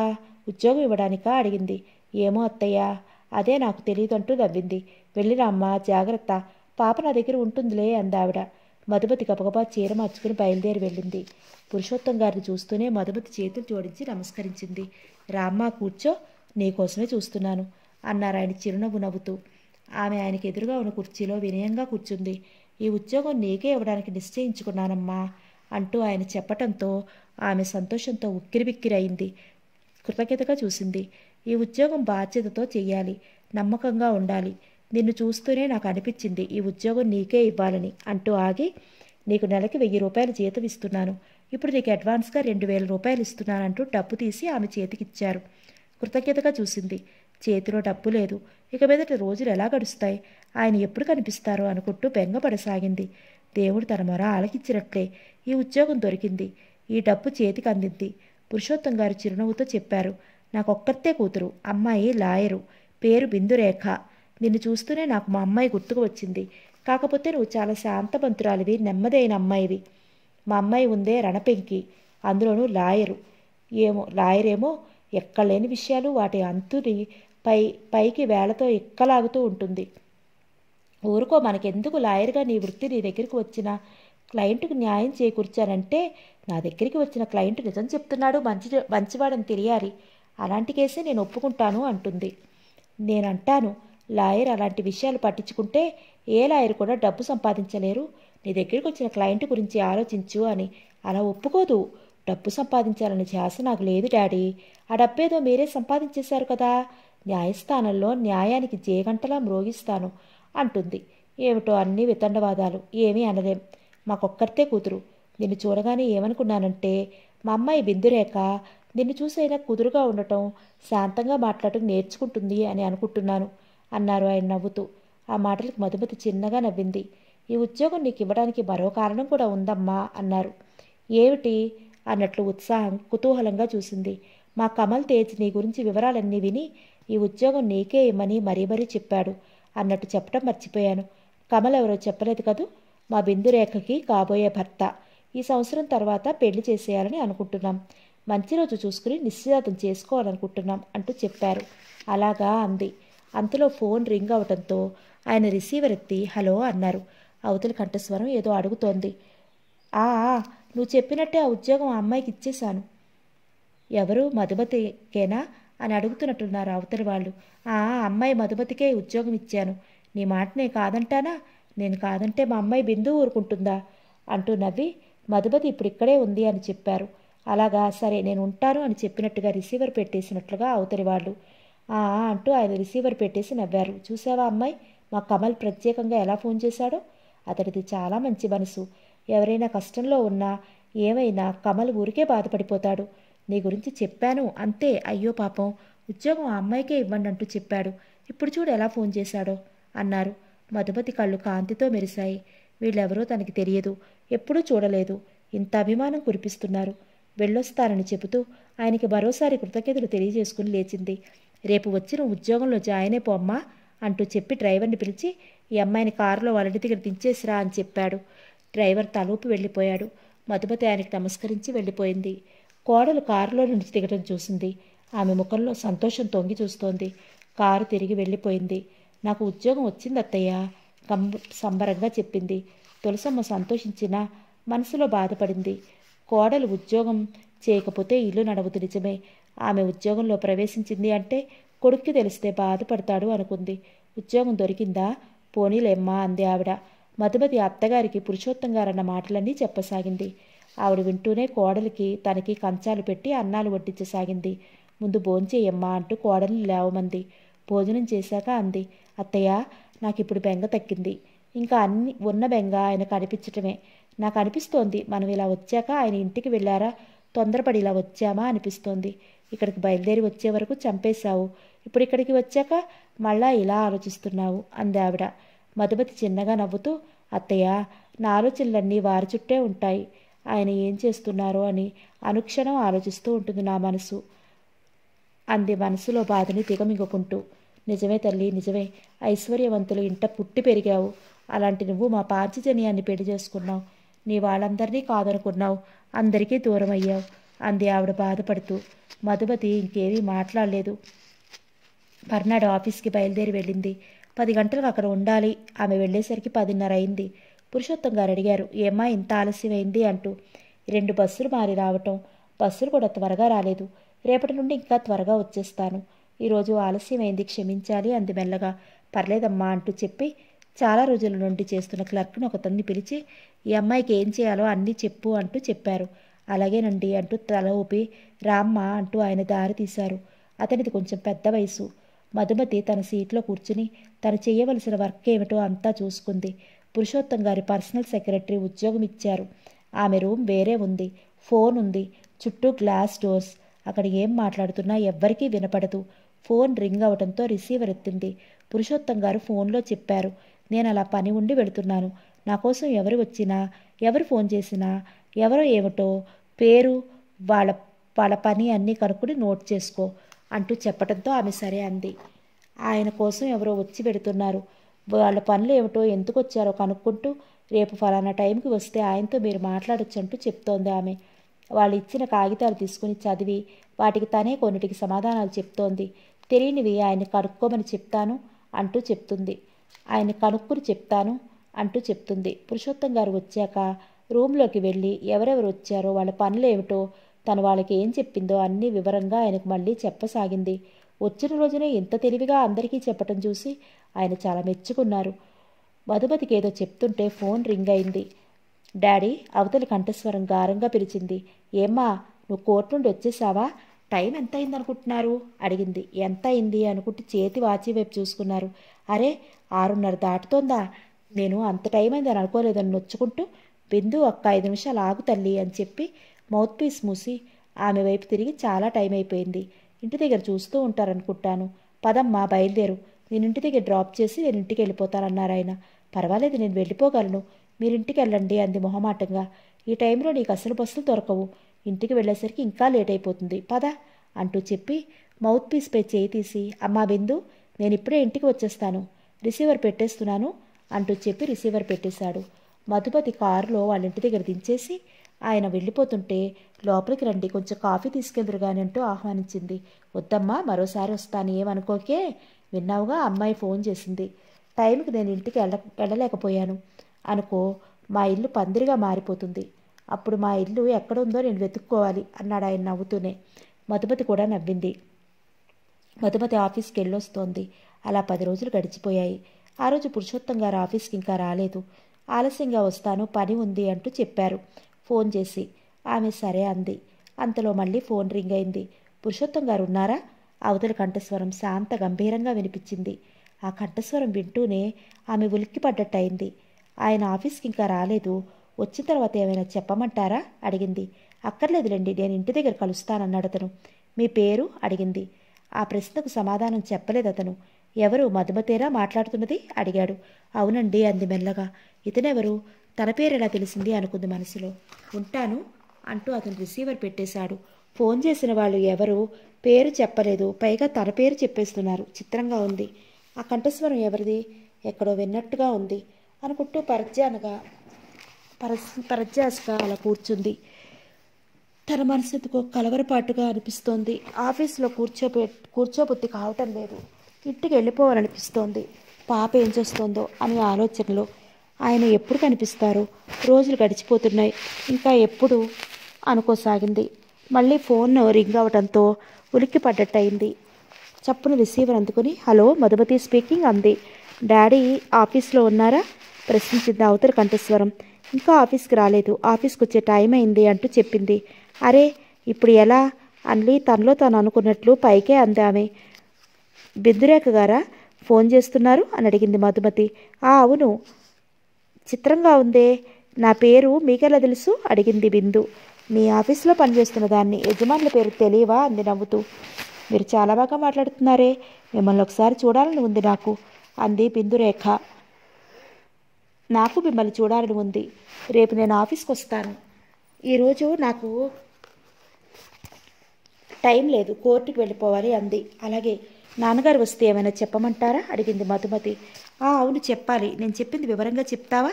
ఉద్యోగం ఇవ్వడానిక అడిగింది ఏమో అత్తయ్యా అదే నాకు తెలియదు అంటూ నవ్వింది వెళ్ళిరా అమ్మ జాగ్రత్త పాప నా దగ్గర ఉంటుందిలే అందావిడ మధుమతి గబగబా చీర మార్చుకుని బయలుదేరి వెళ్ళింది పురుషోత్తం గారిని చూస్తూనే మధుమతి చేతులు జోడించి నమస్కరించింది రామ్మ కూర్చో నీకోసమే చూస్తున్నాను అన్నారు ఆయన చిరునవ్వు నవ్వుతూ ఆమె ఆయనకి ఎదురుగా ఉన్న కుర్చీలో వినయంగా కూర్చుంది ఈ ఉద్యోగం నీకే ఇవ్వడానికి నిశ్చయించుకున్నానమ్మా అంటూ ఆయన చెప్పటంతో ఆమె సంతోషంతో అయింది కృతజ్ఞతగా చూసింది ఈ ఉద్యోగం బాధ్యతతో చేయాలి నమ్మకంగా ఉండాలి నిన్ను చూస్తూనే నాకు అనిపించింది ఈ ఉద్యోగం నీకే ఇవ్వాలని అంటూ ఆగి నీకు నెలకి వెయ్యి రూపాయలు జీతం ఇస్తున్నాను ఇప్పుడు నీకు అడ్వాన్స్గా రెండు వేల రూపాయలు ఇస్తున్నానంటూ డబ్బు తీసి ఆమె చేతికిచ్చారు కృతజ్ఞతగా చూసింది చేతిలో డబ్బు లేదు ఇక మీదటి రోజులు ఎలా గడుస్తాయి ఆయన ఎప్పుడు కనిపిస్తారో అనుకుంటూ బెంగపడసాగింది దేవుడు తన మొర ఆలకించినట్లే ఈ ఉద్యోగం దొరికింది ఈ డబ్బు చేతికి అందింది పురుషోత్తం గారు చిరునవ్వుతో చెప్పారు నాకొక్కతే కూతురు అమ్మాయి లాయరు పేరు బిందురేఖ నిన్ను చూస్తూనే నాకు మా అమ్మాయి గుర్తుకు వచ్చింది కాకపోతే నువ్వు చాలా శాంతమంతురాలివి నెమ్మదైన అమ్మాయివి మా అమ్మాయి ఉందే రణపెంకి అందులోనూ లాయరు ఏమో లాయర్ ఏమో ఎక్కలేని విషయాలు వాటి అంతుని పై పైకి వేళతో ఎక్కలాగుతూ ఉంటుంది ఊరుకో మనకెందుకు లాయర్గా నీ వృత్తి నీ దగ్గరికి వచ్చిన క్లయింట్కు న్యాయం చేకూర్చానంటే నా దగ్గరికి వచ్చిన క్లయింట్ నిజం చెప్తున్నాడు మంచి మంచివాడని తెలియాలి అలాంటి కేసే నేను ఒప్పుకుంటాను అంటుంది నేనంటాను లాయర్ అలాంటి విషయాలు పట్టించుకుంటే ఏ లాయర్ కూడా డబ్బు సంపాదించలేరు నీ దగ్గరికి వచ్చిన క్లయింట్ గురించి ఆలోచించు అని అలా ఒప్పుకోదు డబ్బు సంపాదించాలని ధ్యాస నాకు లేదు డాడీ ఆ డబ్బేదో మీరే సంపాదించేశారు కదా న్యాయస్థానంలో న్యాయానికి జేగంటలా మ్రోగిస్తాను అంటుంది ఏమిటో అన్ని వితండవాదాలు ఏమీ అనలేం మాకొక్కరితే కూతురు నిన్ను చూడగానే ఏమనుకున్నానంటే మా అమ్మాయి బిందురేఖ నిన్ను చూసైనా కుదురుగా ఉండటం శాంతంగా మాట్లాడటం నేర్చుకుంటుంది అని అనుకుంటున్నాను అన్నారు ఆయన నవ్వుతూ ఆ మాటలకు మధుమతి చిన్నగా నవ్వింది ఈ ఉద్యోగం నీకు ఇవ్వడానికి మరో కారణం కూడా ఉందమ్మా అన్నారు ఏమిటి అన్నట్లు ఉత్సాహం కుతూహలంగా చూసింది మా కమల్ తేజ్ నీ గురించి వివరాలన్నీ విని ఈ ఉద్యోగం నీకే ఇమ్మని మరీ మరీ చెప్పాడు అన్నట్టు చెప్పడం మర్చిపోయాను కమల్ ఎవరో చెప్పలేదు కదూ మా బిందురేఖకి కాబోయే భర్త ఈ సంవత్సరం తర్వాత పెళ్లి చేసేయాలని అనుకుంటున్నాం మంచి రోజు చూసుకుని నిశ్చితార్థం చేసుకోవాలనుకుంటున్నాం అంటూ చెప్పారు అలాగా అంది అంతలో ఫోన్ రింగ్ అవటంతో ఆయన రిసీవర్ ఎత్తి హలో అన్నారు అవతలి కంఠస్వరం ఏదో అడుగుతోంది ఆ నువ్వు చెప్పినట్టే ఆ ఉద్యోగం ఆ అమ్మాయికి ఇచ్చేశాను ఎవరు మధుమతికేనా అని అడుగుతున్నట్టున్నారు అవతలి వాళ్ళు ఆ అమ్మాయి మధుమతికే ఉద్యోగం ఇచ్చాను నీ మాట నేను కాదంటానా నేను కాదంటే మా అమ్మాయి బిందు ఊరుకుంటుందా అంటూ నవ్వి మధుమతి ఇప్పుడు ఇక్కడే ఉంది అని చెప్పారు అలాగా సరే నేను ఉంటాను అని చెప్పినట్టుగా రిసీవర్ పెట్టేసినట్లుగా అవతలి వాళ్ళు అంటూ ఆయన రిసీవర్ పెట్టేసి నవ్వారు చూసావా అమ్మాయి మా కమల్ ప్రత్యేకంగా ఎలా ఫోన్ చేశాడో అతడిది చాలా మంచి మనసు ఎవరైనా కష్టంలో ఉన్నా ఏమైనా కమల్ ఊరికే బాధపడిపోతాడు నీ గురించి చెప్పాను అంతే అయ్యో పాపం ఉద్యోగం ఆ అమ్మాయికే ఇవ్వండి అంటూ చెప్పాడు ఇప్పుడు చూడు ఎలా ఫోన్ చేశాడో అన్నారు మధుమతి కళ్ళు కాంతితో మెరిశాయి వీళ్ళెవరో తనకి తెలియదు ఎప్పుడూ చూడలేదు ఇంత అభిమానం కురిపిస్తున్నారు వెళ్ళొస్తానని చెబుతూ ఆయనకి మరోసారి కృతజ్ఞతలు తెలియజేసుకుని లేచింది రేపు వచ్చిన ఉద్యోగంలో జాయిన్ అయిపోమ్మా అంటూ చెప్పి డ్రైవర్ని పిలిచి ఈ అమ్మాయిని కారులో వాళ్ళ దగ్గర దించేసిరా అని చెప్పాడు డ్రైవర్ తలూపు వెళ్ళిపోయాడు మధుమతి ఆయనకి నమస్కరించి వెళ్ళిపోయింది కోడలు కారులో నుంచి దిగడం చూసింది ఆమె ముఖంలో సంతోషం తొంగి చూస్తోంది కారు తిరిగి వెళ్ళిపోయింది నాకు ఉద్యోగం వచ్చింది అత్తయ్య కం సంబరంగా చెప్పింది తులసమ్మ సంతోషించినా మనసులో బాధపడింది కోడలు ఉద్యోగం చేయకపోతే ఇల్లు నడవదు నిజమే ఆమె ఉద్యోగంలో ప్రవేశించింది అంటే కొడుక్కి తెలిస్తే బాధపడతాడు అనుకుంది ఉద్యోగం దొరికిందా పోనీలేమ్మా అంది ఆవిడ మధుమతి అత్తగారికి పురుషోత్తం గారన్న మాటలన్నీ చెప్పసాగింది ఆవిడ వింటూనే కోడలికి తనకి కంచాలు పెట్టి అన్నాలు వడ్డించసాగింది ముందు భోంచేయమ్మా అంటూ కోడల్ని లేవమంది భోజనం చేశాక అంది అత్తయ్య నాకు ఇప్పుడు బెంగ తగ్గింది ఇంకా అన్ని ఉన్న బెంగ ఆయన కనిపించటమే నాకు అనిపిస్తోంది మనం ఇలా వచ్చాక ఆయన ఇంటికి వెళ్ళారా తొందరపడి ఇలా వచ్చామా అనిపిస్తోంది ఇక్కడికి బయలుదేరి వచ్చే వరకు చంపేశావు ఇప్పుడు ఇక్కడికి వచ్చాక మళ్ళా ఇలా ఆలోచిస్తున్నావు అంది ఆవిడ మధుమతి చిన్నగా నవ్వుతూ అత్తయ్య నా ఆలోచనలన్నీ వారి చుట్టే ఉంటాయి ఆయన ఏం చేస్తున్నారో అని అనుక్షణం ఆలోచిస్తూ ఉంటుంది నా మనసు అంది మనసులో బాధని దిగమింగుకుంటూ నిజమే తల్లి నిజమే ఐశ్వర్యవంతులు ఇంట పుట్టి పెరిగావు అలాంటి నువ్వు మా పార్చిజన్యాన్ని పెళ్లి చేసుకున్నావు నీ వాళ్ళందరినీ కాదనుకున్నావు అందరికీ దూరం అయ్యావు అంది ఆవిడ బాధపడుతూ మధుమతి ఇంకేమీ మాట్లాడలేదు పర్నాడు ఆఫీస్కి బయలుదేరి వెళ్ళింది పది గంటలకు అక్కడ ఉండాలి ఆమె వెళ్ళేసరికి పదిన్నర అయింది పురుషోత్తం గారు అడిగారు ఏమ్మా ఇంత ఆలస్యమైంది అంటూ రెండు బస్సులు మారి రావటం బస్సులు కూడా త్వరగా రాలేదు రేపటి నుండి ఇంకా త్వరగా వచ్చేస్తాను ఈరోజు ఆలస్యమైంది క్షమించాలి అంది మెల్లగా పర్లేదమ్మా అంటూ చెప్పి చాలా రోజుల నుండి చేస్తున్న క్లర్క్ను తన్ని పిలిచి ఈ అమ్మాయికి ఏం చేయాలో అన్నీ చెప్పు అంటూ చెప్పారు అలాగేనండి అంటూ తల ఊపి రామ్మ అంటూ ఆయన దారి తీశారు అతనిది కొంచెం పెద్ద వయసు మధుమతి తన సీట్లో కూర్చుని తను చేయవలసిన వర్క్ ఏమిటో అంతా చూసుకుంది పురుషోత్తం గారి పర్సనల్ సెక్రటరీ ఉద్యోగం ఇచ్చారు ఆమె రూమ్ వేరే ఉంది ఫోన్ ఉంది చుట్టూ గ్లాస్ డోర్స్ అక్కడ ఏం మాట్లాడుతున్నా ఎవ్వరికీ వినపడదు ఫోన్ రింగ్ అవడంతో రిసీవర్ ఎత్తింది పురుషోత్తం గారు ఫోన్లో చెప్పారు నేను అలా పని ఉండి వెళుతున్నాను నా కోసం ఎవరు వచ్చినా ఎవరు ఫోన్ చేసినా ఎవరో ఏమిటో పేరు వాళ్ళ వాళ్ళ పని అన్నీ కనుక్కుని నోట్ చేసుకో అంటూ చెప్పడంతో ఆమె సరే అంది ఆయన కోసం ఎవరో వచ్చి పెడుతున్నారు వాళ్ళ పనులు ఏమిటో ఎందుకు వచ్చారో కనుక్కుంటూ రేపు ఫలానా టైంకి వస్తే ఆయనతో మీరు మాట్లాడచ్చు అంటూ చెప్తోంది ఆమె వాళ్ళు ఇచ్చిన కాగితాలు తీసుకుని చదివి వాటికి తనే కొన్నిటికి సమాధానాలు చెప్తోంది తెలియనివి ఆయన కనుక్కోమని చెప్తాను అంటూ చెప్తుంది ఆయన కనుక్కుని చెప్తాను అంటూ చెప్తుంది పురుషోత్తం గారు వచ్చాక రూమ్లోకి వెళ్ళి ఎవరెవరు వచ్చారో వాళ్ళ పనులు ఏమిటో తను వాళ్ళకి ఏం చెప్పిందో అన్ని వివరంగా ఆయనకు మళ్ళీ చెప్పసాగింది వచ్చిన రోజునే ఇంత తెలివిగా అందరికీ చెప్పటం చూసి ఆయన చాలా మెచ్చుకున్నారు మధుమతికి ఏదో చెప్తుంటే ఫోన్ రింగ్ అయింది డాడీ అవతలి కంఠస్వరం గారంగా పిలిచింది ఏమ్మా నువ్వు కోర్టు నుండి వచ్చేసావా టైం ఎంత అయింది అనుకుంటున్నారు అడిగింది ఎంత అయింది అనుకుంటే చేతి వాచి వైపు చూసుకున్నారు అరే ఆరున్నర దాటుతోందా నేను అంత టైం అయిందని అనుకోలేదని నొచ్చుకుంటూ బిందు ఒక్క ఐదు నిమిషాలు ఆగు తల్లి అని చెప్పి మౌత్ పీస్ మూసి ఆమె వైపు తిరిగి చాలా టైం అయిపోయింది ఇంటి దగ్గర చూస్తూ ఉంటారనుకుంటాను పదమ్మా బయలుదేరు నేను ఇంటి దగ్గర డ్రాప్ చేసి నేను ఇంటికి వెళ్ళిపోతానన్నారు ఆయన పర్వాలేదు నేను వెళ్ళిపోగలను మీరింటికి వెళ్ళండి అంది మొహమాటంగా ఈ టైంలో నీకు అసలు బస్సులు దొరకవు ఇంటికి వెళ్ళేసరికి ఇంకా లేట్ అయిపోతుంది పద అంటూ చెప్పి మౌత్ పీస్పై చేయి తీసి అమ్మా బిందు నేను ఇప్పుడే ఇంటికి వచ్చేస్తాను రిసీవర్ పెట్టేస్తున్నాను అంటూ చెప్పి రిసీవర్ పెట్టేశాడు మధుపతి కారులో వాళ్ళ ఇంటి దగ్గర దించేసి ఆయన వెళ్ళిపోతుంటే లోపలికి రండి కొంచెం కాఫీ తీసుకెళ్దురుగాని అంటూ ఆహ్వానించింది వద్దమ్మా మరోసారి వస్తాను ఏమనుకోకే విన్నావుగా అమ్మాయి ఫోన్ చేసింది టైంకి నేను ఇంటికి వెళ్ళ వెళ్ళలేకపోయాను అనుకో మా ఇల్లు పందిరిగా మారిపోతుంది అప్పుడు మా ఇల్లు ఎక్కడుందో నేను వెతుక్కోవాలి అన్నాడు ఆయన నవ్వుతూనే మధుమతి కూడా నవ్వింది మధుమతి ఆఫీస్కి వెళ్ళొస్తోంది అలా పది రోజులు గడిచిపోయాయి ఆ రోజు పురుషోత్తం గారు ఆఫీస్కి ఇంకా రాలేదు ఆలస్యంగా వస్తాను పని ఉంది అంటూ చెప్పారు ఫోన్ చేసి ఆమె సరే అంది అంతలో మళ్ళీ ఫోన్ రింగ్ అయింది పురుషోత్తం గారు ఉన్నారా అవతల కంఠస్వరం శాంత గంభీరంగా వినిపించింది ఆ కంఠస్వరం వింటూనే ఆమె ఉలిక్కిపడ్డట్టయింది ఆయన ఆఫీస్కి ఇంకా రాలేదు వచ్చిన తర్వాత ఏమైనా చెప్పమంటారా అడిగింది అక్కర్లేదులేండి నేను ఇంటి దగ్గర కలుస్తానన్నాడు అతను మీ పేరు అడిగింది ఆ ప్రశ్నకు సమాధానం చెప్పలేదు అతను ఎవరు మధుమతేరా మాట్లాడుతున్నది అడిగాడు అవునండి అంది మెల్లగా ఇతనెవరు తన పేరు ఎలా తెలిసింది అనుకుంది మనసులో ఉంటాను అంటూ అతను రిసీవర్ పెట్టేశాడు ఫోన్ చేసిన వాళ్ళు ఎవరు పేరు చెప్పలేదు పైగా తన పేరు చెప్పేస్తున్నారు చిత్రంగా ఉంది ఆ కంఠస్వరం ఎవరిది ఎక్కడో విన్నట్టుగా ఉంది అనుకుంటూ పరజ్యానగా పర పరజ్యాస్గా అలా కూర్చుంది తన మనసుకు కలవరపాటుగా అనిపిస్తోంది ఆఫీస్లో కూర్చోబె కూర్చోబుద్ధి కావటం లేదు ఇంటికి వెళ్ళిపోవాలనిపిస్తోంది పాప ఏం చేస్తోందో అనే ఆలోచనలో ఆయన ఎప్పుడు కనిపిస్తారు రోజులు గడిచిపోతున్నాయి ఇంకా ఎప్పుడు అనుకోసాగింది మళ్ళీ ఫోన్ రింగ్ అవడంతో అయింది చప్పున రిసీవర్ అందుకుని హలో మధుమతి స్పీకింగ్ అంది డాడీ ఆఫీస్లో ఉన్నారా ప్రశ్నించింది అవతల కంఠస్వరం ఇంకా ఆఫీస్కి రాలేదు ఆఫీస్కి వచ్చే టైం అయింది అంటూ చెప్పింది అరే ఇప్పుడు ఎలా అన్లీ తనలో తను అనుకున్నట్లు పైకే అందామే బిందురేఖ గారా ఫోన్ చేస్తున్నారు అని అడిగింది మధుమతి ఆ అవును చిత్రంగా ఉందే నా పేరు మీకెలా తెలుసు అడిగింది బిందు మీ ఆఫీస్లో పనిచేస్తున్న దాన్ని యజమానుల పేరు తెలియవా అంది నవ్వుతూ మీరు చాలా బాగా మాట్లాడుతున్నారే మిమ్మల్ని ఒకసారి చూడాలని ఉంది నాకు అంది బిందురేఖ నాకు మిమ్మల్ని చూడాలని ఉంది రేపు నేను ఆఫీస్కి వస్తాను ఈరోజు నాకు టైం లేదు కోర్టుకి వెళ్ళిపోవాలి అంది అలాగే నాన్నగారు వస్తే ఏమైనా చెప్పమంటారా అడిగింది మధుమతి ఆ అవును చెప్పాలి నేను చెప్పింది వివరంగా చెప్తావా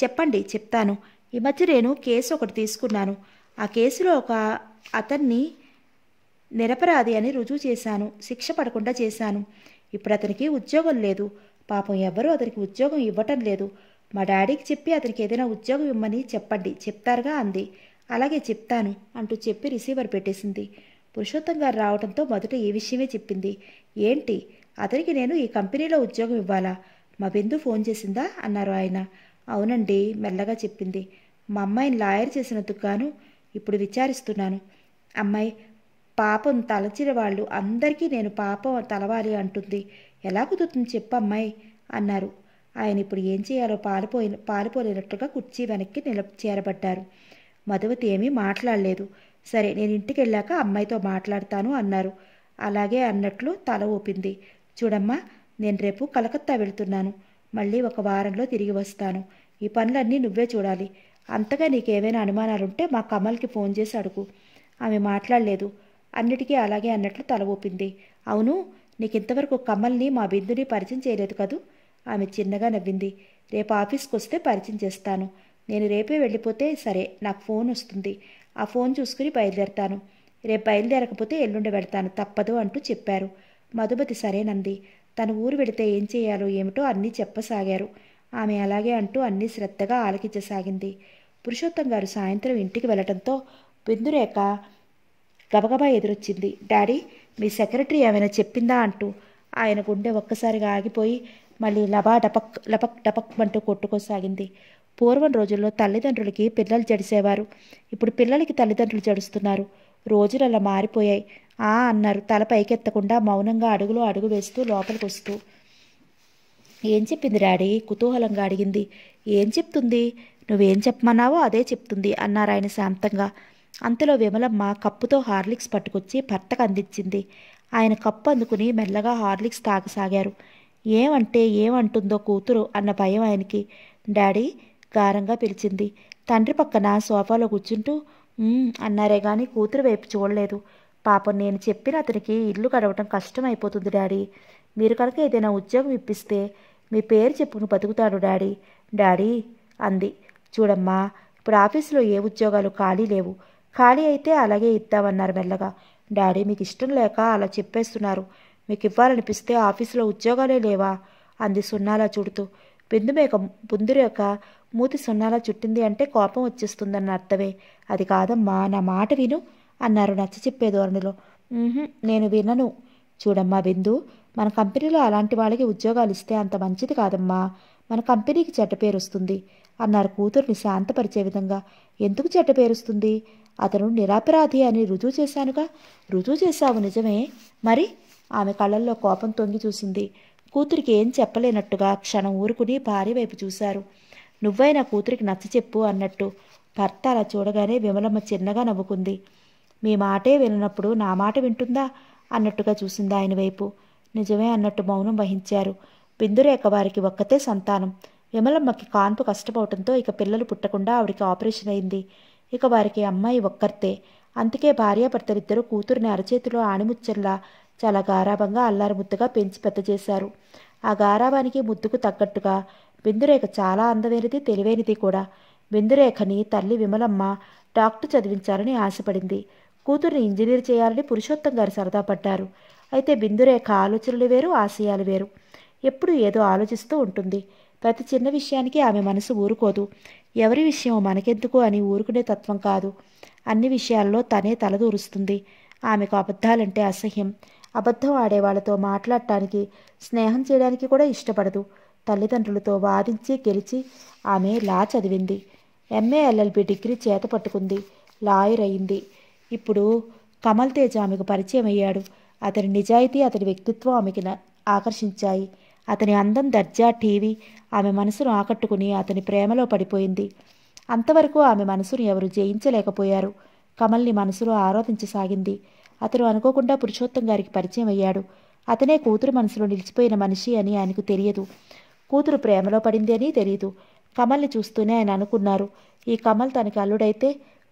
చెప్పండి చెప్తాను ఈ మధ్య నేను కేసు ఒకటి తీసుకున్నాను ఆ కేసులో ఒక అతన్ని నిరపరాధి అని రుజువు చేశాను శిక్ష పడకుండా చేశాను ఇప్పుడు అతనికి ఉద్యోగం లేదు పాపం ఎవ్వరూ అతనికి ఉద్యోగం ఇవ్వటం లేదు మా డాడీకి చెప్పి అతనికి ఏదైనా ఉద్యోగం ఇమ్మని చెప్పండి చెప్తారుగా అంది అలాగే చెప్తాను అంటూ చెప్పి రిసీవర్ పెట్టేసింది పురుషోత్తం గారు రావడంతో మొదట ఈ విషయమే చెప్పింది ఏంటి అతనికి నేను ఈ కంపెనీలో ఉద్యోగం ఇవ్వాలా మా బిందు ఫోన్ చేసిందా అన్నారు ఆయన అవునండి మెల్లగా చెప్పింది మా అమ్మాయిని లాయర్ చేసినందుకు గాను ఇప్పుడు విచారిస్తున్నాను అమ్మాయి పాపం తలచిన వాళ్ళు అందరికీ నేను పాపం తలవాలి అంటుంది ఎలా కుదురుతుంది చెప్పు అమ్మాయి అన్నారు ఆయన ఇప్పుడు ఏం చేయాలో పాలిపోయిన పాలిపోలేనట్టుగా కుర్చీ వెనక్కి నిల చేరబడ్డారు మధువతి ఏమీ మాట్లాడలేదు సరే నేను ఇంటికి వెళ్ళాక అమ్మాయితో మాట్లాడతాను అన్నారు అలాగే అన్నట్లు తల ఊపింది చూడమ్మా నేను రేపు కలకత్తా వెళ్తున్నాను మళ్ళీ ఒక వారంలో తిరిగి వస్తాను ఈ పనులన్నీ నువ్వే చూడాలి అంతగా నీకేమైనా అనుమానాలుంటే మా కమల్కి ఫోన్ చేసి అడుగు ఆమె మాట్లాడలేదు అన్నిటికీ అలాగే అన్నట్లు తల ఊపింది అవును నీకు ఇంతవరకు కమల్ని మా బిందుని పరిచయం చేయలేదు కదూ ఆమె చిన్నగా నవ్వింది రేపు ఆఫీస్కి వస్తే పరిచయం చేస్తాను నేను రేపే వెళ్ళిపోతే సరే నాకు ఫోన్ వస్తుంది ఆ ఫోన్ చూసుకుని బయలుదేరతాను రేపు బయలుదేరకపోతే ఎల్లుండి వెళ్తాను తప్పదు అంటూ చెప్పారు మధుమతి సరేనంది తన ఊరు వెడితే ఏం చేయాలో ఏమిటో అన్నీ చెప్పసాగారు ఆమె అలాగే అంటూ అన్నీ శ్రద్ధగా ఆలకించసాగింది పురుషోత్తం గారు సాయంత్రం ఇంటికి వెళ్ళటంతో బిందురేఖ గబగబా ఎదురొచ్చింది డాడీ మీ సెక్రటరీ ఏమైనా చెప్పిందా అంటూ ఆయన గుండె ఒక్కసారిగా ఆగిపోయి మళ్ళీ లబా డపక్ లపక్ డపక్ అంటూ కొట్టుకోసాగింది పూర్వం రోజుల్లో తల్లిదండ్రులకి పిల్లలు జడిసేవారు ఇప్పుడు పిల్లలకి తల్లిదండ్రులు జడుస్తున్నారు రోజులు అలా మారిపోయాయి ఆ అన్నారు తల పైకెత్తకుండా మౌనంగా అడుగులు అడుగు వేస్తూ లోపలికి వస్తూ ఏం చెప్పింది డాడీ కుతూహలంగా అడిగింది ఏం చెప్తుంది నువ్వేం చెప్పమన్నావో అదే చెప్తుంది అన్నారు ఆయన శాంతంగా అంతలో విమలమ్మ కప్పుతో హార్లిక్స్ పట్టుకొచ్చి భర్తకు అందించింది ఆయన కప్పు అందుకుని మెల్లగా హార్లిక్స్ తాగసాగారు ఏమంటే ఏమంటుందో కూతురు అన్న భయం ఆయనకి డాడీ గారంగా పిలిచింది తండ్రి పక్కన సోఫాలో కూర్చుంటూ అన్నారే గాని కూతురు వైపు చూడలేదు పాపం నేను చెప్పిన అతనికి ఇల్లు గడవటం కష్టమైపోతుంది డాడీ మీరు కనుక ఏదైనా ఉద్యోగం ఇప్పిస్తే మీ పేరు చెప్పుకుని బతుకుతాడు డాడీ డాడీ అంది చూడమ్మా ఇప్పుడు ఆఫీసులో ఏ ఉద్యోగాలు ఖాళీ లేవు ఖాళీ అయితే అలాగే ఇద్దామన్నారు మెల్లగా డాడీ మీకు ఇష్టం లేక అలా చెప్పేస్తున్నారు మీకు ఇవ్వాలనిపిస్తే ఆఫీసులో ఉద్యోగాలే లేవా అంది సున్నాలా చూడుతూ బిందుమేక యొక్క మూతి సున్నాలా చుట్టింది అంటే కోపం వచ్చేస్తుందన్న అర్థమే అది కాదమ్మా నా మాట విను అన్నారు నచ్చ చెప్పే ధోరణిలో నేను వినను చూడమ్మా బిందు మన కంపెనీలో అలాంటి వాళ్ళకి ఉద్యోగాలు ఇస్తే అంత మంచిది కాదమ్మా మన కంపెనీకి చెడ్డ పేరు వస్తుంది అన్నారు కూతురిని శాంతపరిచే విధంగా ఎందుకు చెడ్డ పేరు వస్తుంది అతను నిరాపరాధి అని రుజువు చేశానుగా రుజువు చేశావు నిజమే మరి ఆమె కళ్ళల్లో కోపం తొంగి చూసింది కూతురికి ఏం చెప్పలేనట్టుగా క్షణం ఊరుకుని భార్య వైపు చూశారు నువ్వే నా కూతురికి నచ్చ చెప్పు అన్నట్టు భర్త అలా చూడగానే విమలమ్మ చిన్నగా నవ్వుకుంది మీ మాటే వినప్పుడు నా మాట వింటుందా అన్నట్టుగా చూసింది ఆయన వైపు నిజమే అన్నట్టు మౌనం వహించారు బిందురేఖ వారికి ఒక్కతే సంతానం విమలమ్మకి కాన్పు కష్టపోవడంతో ఇక పిల్లలు పుట్టకుండా ఆవిడికి ఆపరేషన్ అయింది ఇక వారికి అమ్మాయి ఒక్కరితే అందుకే భార్యాభర్తలిద్దరూ కూతురిని అరచేతిలో ఆణిముచ్చల్లా చాలా గారాభంగా అల్లారముద్దుగా పెంచి పెద్ద చేశారు ఆ గారాబానికి ముద్దుకు తగ్గట్టుగా బిందురేఖ చాలా అందమైనది తెలివైనది కూడా బిందురేఖని తల్లి విమలమ్మ డాక్టర్ చదివించాలని ఆశపడింది కూతుర్ని ఇంజనీర్ చేయాలని పురుషోత్తం గారు సరదా పడ్డారు అయితే బిందురేఖ ఆలోచనలు వేరు ఆశయాలు వేరు ఎప్పుడు ఏదో ఆలోచిస్తూ ఉంటుంది ప్రతి చిన్న విషయానికి ఆమె మనసు ఊరుకోదు ఎవరి విషయం మనకెందుకు అని ఊరుకునే తత్వం కాదు అన్ని విషయాల్లో తనే తలదూరుస్తుంది ఆమెకు అబద్ధాలంటే అసహ్యం అబద్ధం ఆడేవాళ్లతో మాట్లాడటానికి స్నేహం చేయడానికి కూడా ఇష్టపడదు తల్లిదండ్రులతో వాదించి గెలిచి ఆమె లా చదివింది ఎంఏ ఎల్ఎల్బి డిగ్రీ చేత పట్టుకుంది లాయర్ అయింది ఇప్పుడు కమల్ తేజ్ ఆమెకు పరిచయం అయ్యాడు అతని నిజాయితీ అతని వ్యక్తిత్వం ఆమెకి ఆకర్షించాయి అతని అందం దర్జా టీవీ ఆమె మనసును ఆకట్టుకుని అతని ప్రేమలో పడిపోయింది అంతవరకు ఆమె మనసును ఎవరు జయించలేకపోయారు కమల్ని మనసులో ఆరాధించసాగింది అతను అనుకోకుండా పురుషోత్తం గారికి పరిచయం అయ్యాడు అతనే కూతురు మనసులో నిలిచిపోయిన మనిషి అని ఆయనకు తెలియదు కూతురు ప్రేమలో పడింది అని తెలియదు కమల్ని చూస్తూనే ఆయన అనుకున్నారు ఈ కమల్ తనకి అల్లుడైతే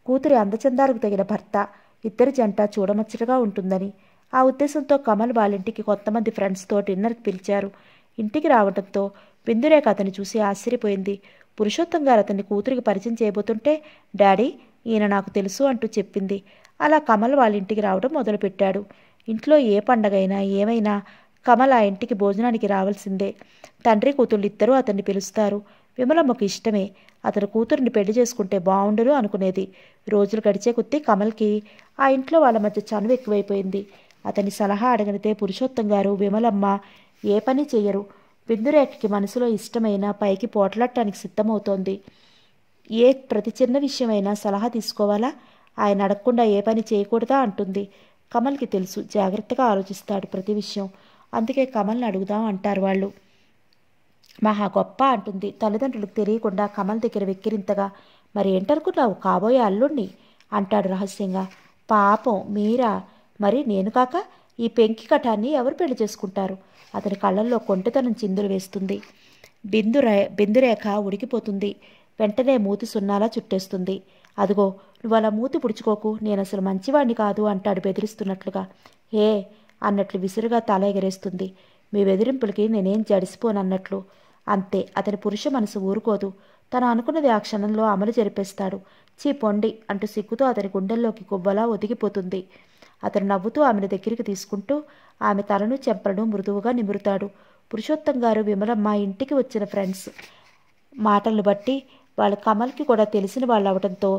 కూతురు అందచందాలకు తగిన భర్త ఇద్దరి జంట చూడమచ్చటగా ఉంటుందని ఆ ఉద్దేశంతో కమల్ వాళ్ళింటికి కొంతమంది ఫ్రెండ్స్తో డిన్నర్కి పిలిచారు ఇంటికి రావడంతో బిందురేఖ అతన్ని చూసి ఆశ్చర్యపోయింది పురుషోత్తం గారు అతన్ని కూతురికి పరిచయం చేయబోతుంటే డాడీ ఈయన నాకు తెలుసు అంటూ చెప్పింది అలా కమల్ వాళ్ళ ఇంటికి రావడం మొదలుపెట్టాడు ఇంట్లో ఏ పండగైనా ఏమైనా కమల్ ఆ ఇంటికి భోజనానికి రావాల్సిందే తండ్రి ఇద్దరూ అతన్ని పిలుస్తారు విమలమ్మకు ఇష్టమే అతను కూతురిని పెళ్లి చేసుకుంటే బాగుండరు అనుకునేది రోజులు గడిచే కొద్దీ కమల్కి ఆ ఇంట్లో వాళ్ళ మధ్య చనువు ఎక్కువైపోయింది అతని సలహా అడగనితే పురుషోత్తం గారు విమలమ్మ ఏ పని చేయరు బిందురేఖకి మనసులో ఇష్టమైన పైకి పోట్లాడటానికి సిద్ధమవుతోంది ఏ ప్రతి చిన్న విషయమైనా సలహా తీసుకోవాలా ఆయన అడగకుండా ఏ పని చేయకూడదా అంటుంది కమల్కి తెలుసు జాగ్రత్తగా ఆలోచిస్తాడు ప్రతి విషయం అందుకే కమల్ని అడుగుదాం అంటారు వాళ్ళు మహా గొప్ప అంటుంది తల్లిదండ్రులకు తెలియకుండా కమల్ దగ్గర వెక్కిరింతగా మరి ఏంటనుకున్నావు కాబోయే అల్లుణ్ణి అంటాడు రహస్యంగా పాపం మీరా మరి నేను కాక ఈ పెంకి కఠాన్ని ఎవరు పెళ్లి చేసుకుంటారు అతని కళ్ళల్లో కొంటతనం చిందులు వేస్తుంది బిందు బిందురేఖ ఉడికిపోతుంది వెంటనే మూతి సున్నాలా చుట్టేస్తుంది అదిగో నువ్వు అలా మూతి పుడుచుకోకు నేను అసలు మంచివాడిని కాదు అంటాడు బెదిరిస్తున్నట్లుగా ఏ అన్నట్లు విసురుగా తల ఎగరేస్తుంది మీ బెదిరింపులకి నేనేం జడిసిపోనన్నట్లు అంతే అతని పురుష మనసు ఊరుకోదు తను అనుకున్నది ఆ క్షణంలో అమలు జరిపేస్తాడు చీ పొండి అంటూ సిగ్గుతో అతని గుండెల్లోకి గువ్వలా ఒదిగిపోతుంది అతను నవ్వుతూ ఆమెను దగ్గరికి తీసుకుంటూ ఆమె తలను చెంపలను మృదువుగా నిమురుతాడు పురుషోత్తం గారు విమలమ్మ ఇంటికి వచ్చిన ఫ్రెండ్స్ మాటలను బట్టి వాళ్ళ కమల్కి కూడా తెలిసిన వాళ్ళు అవడంతో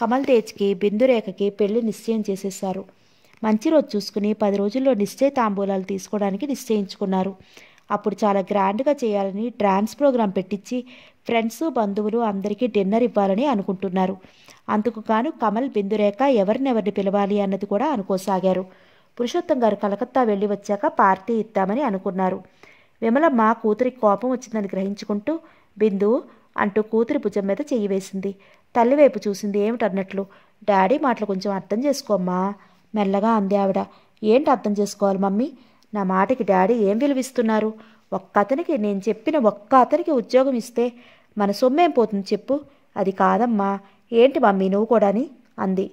కమల్ తేజ్కి బిందురేఖకి పెళ్లి నిశ్చయం చేసేశారు మంచి రోజు చూసుకుని పది రోజుల్లో నిశ్చయ తాంబూలాలు తీసుకోవడానికి నిశ్చయించుకున్నారు అప్పుడు చాలా గ్రాండ్గా చేయాలని డ్రాన్స్ ప్రోగ్రాం పెట్టించి ఫ్రెండ్స్ బంధువులు అందరికీ డిన్నర్ ఇవ్వాలని అనుకుంటున్నారు అందుకు గాను కమల్ బిందురేఖ ఎవరినెవరిని పిలవాలి అన్నది కూడా అనుకోసాగారు పురుషోత్తం గారు కలకత్తా వెళ్ళి వచ్చాక పార్టీ ఇద్దామని అనుకున్నారు విమలమ్మ కూతురికి కోపం వచ్చిందని గ్రహించుకుంటూ బిందు అంటూ కూతురి భుజం మీద చెయ్యి వేసింది తల్లివైపు చూసింది ఏమిటన్నట్లు డాడీ మాటలు కొంచెం అర్థం చేసుకోమ్మా మెల్లగా అంది ఆవిడ ఏంటి అర్థం చేసుకోవాలి మమ్మీ నా మాటకి డాడీ ఏం విలువిస్తున్నారు ఒక్క అతనికి నేను చెప్పిన ఒక్క అతనికి ఉద్యోగం ఇస్తే మన సొమ్మేం పోతుంది చెప్పు అది కాదమ్మా ఏంటి మమ్మీ నువ్వు కూడాని అంది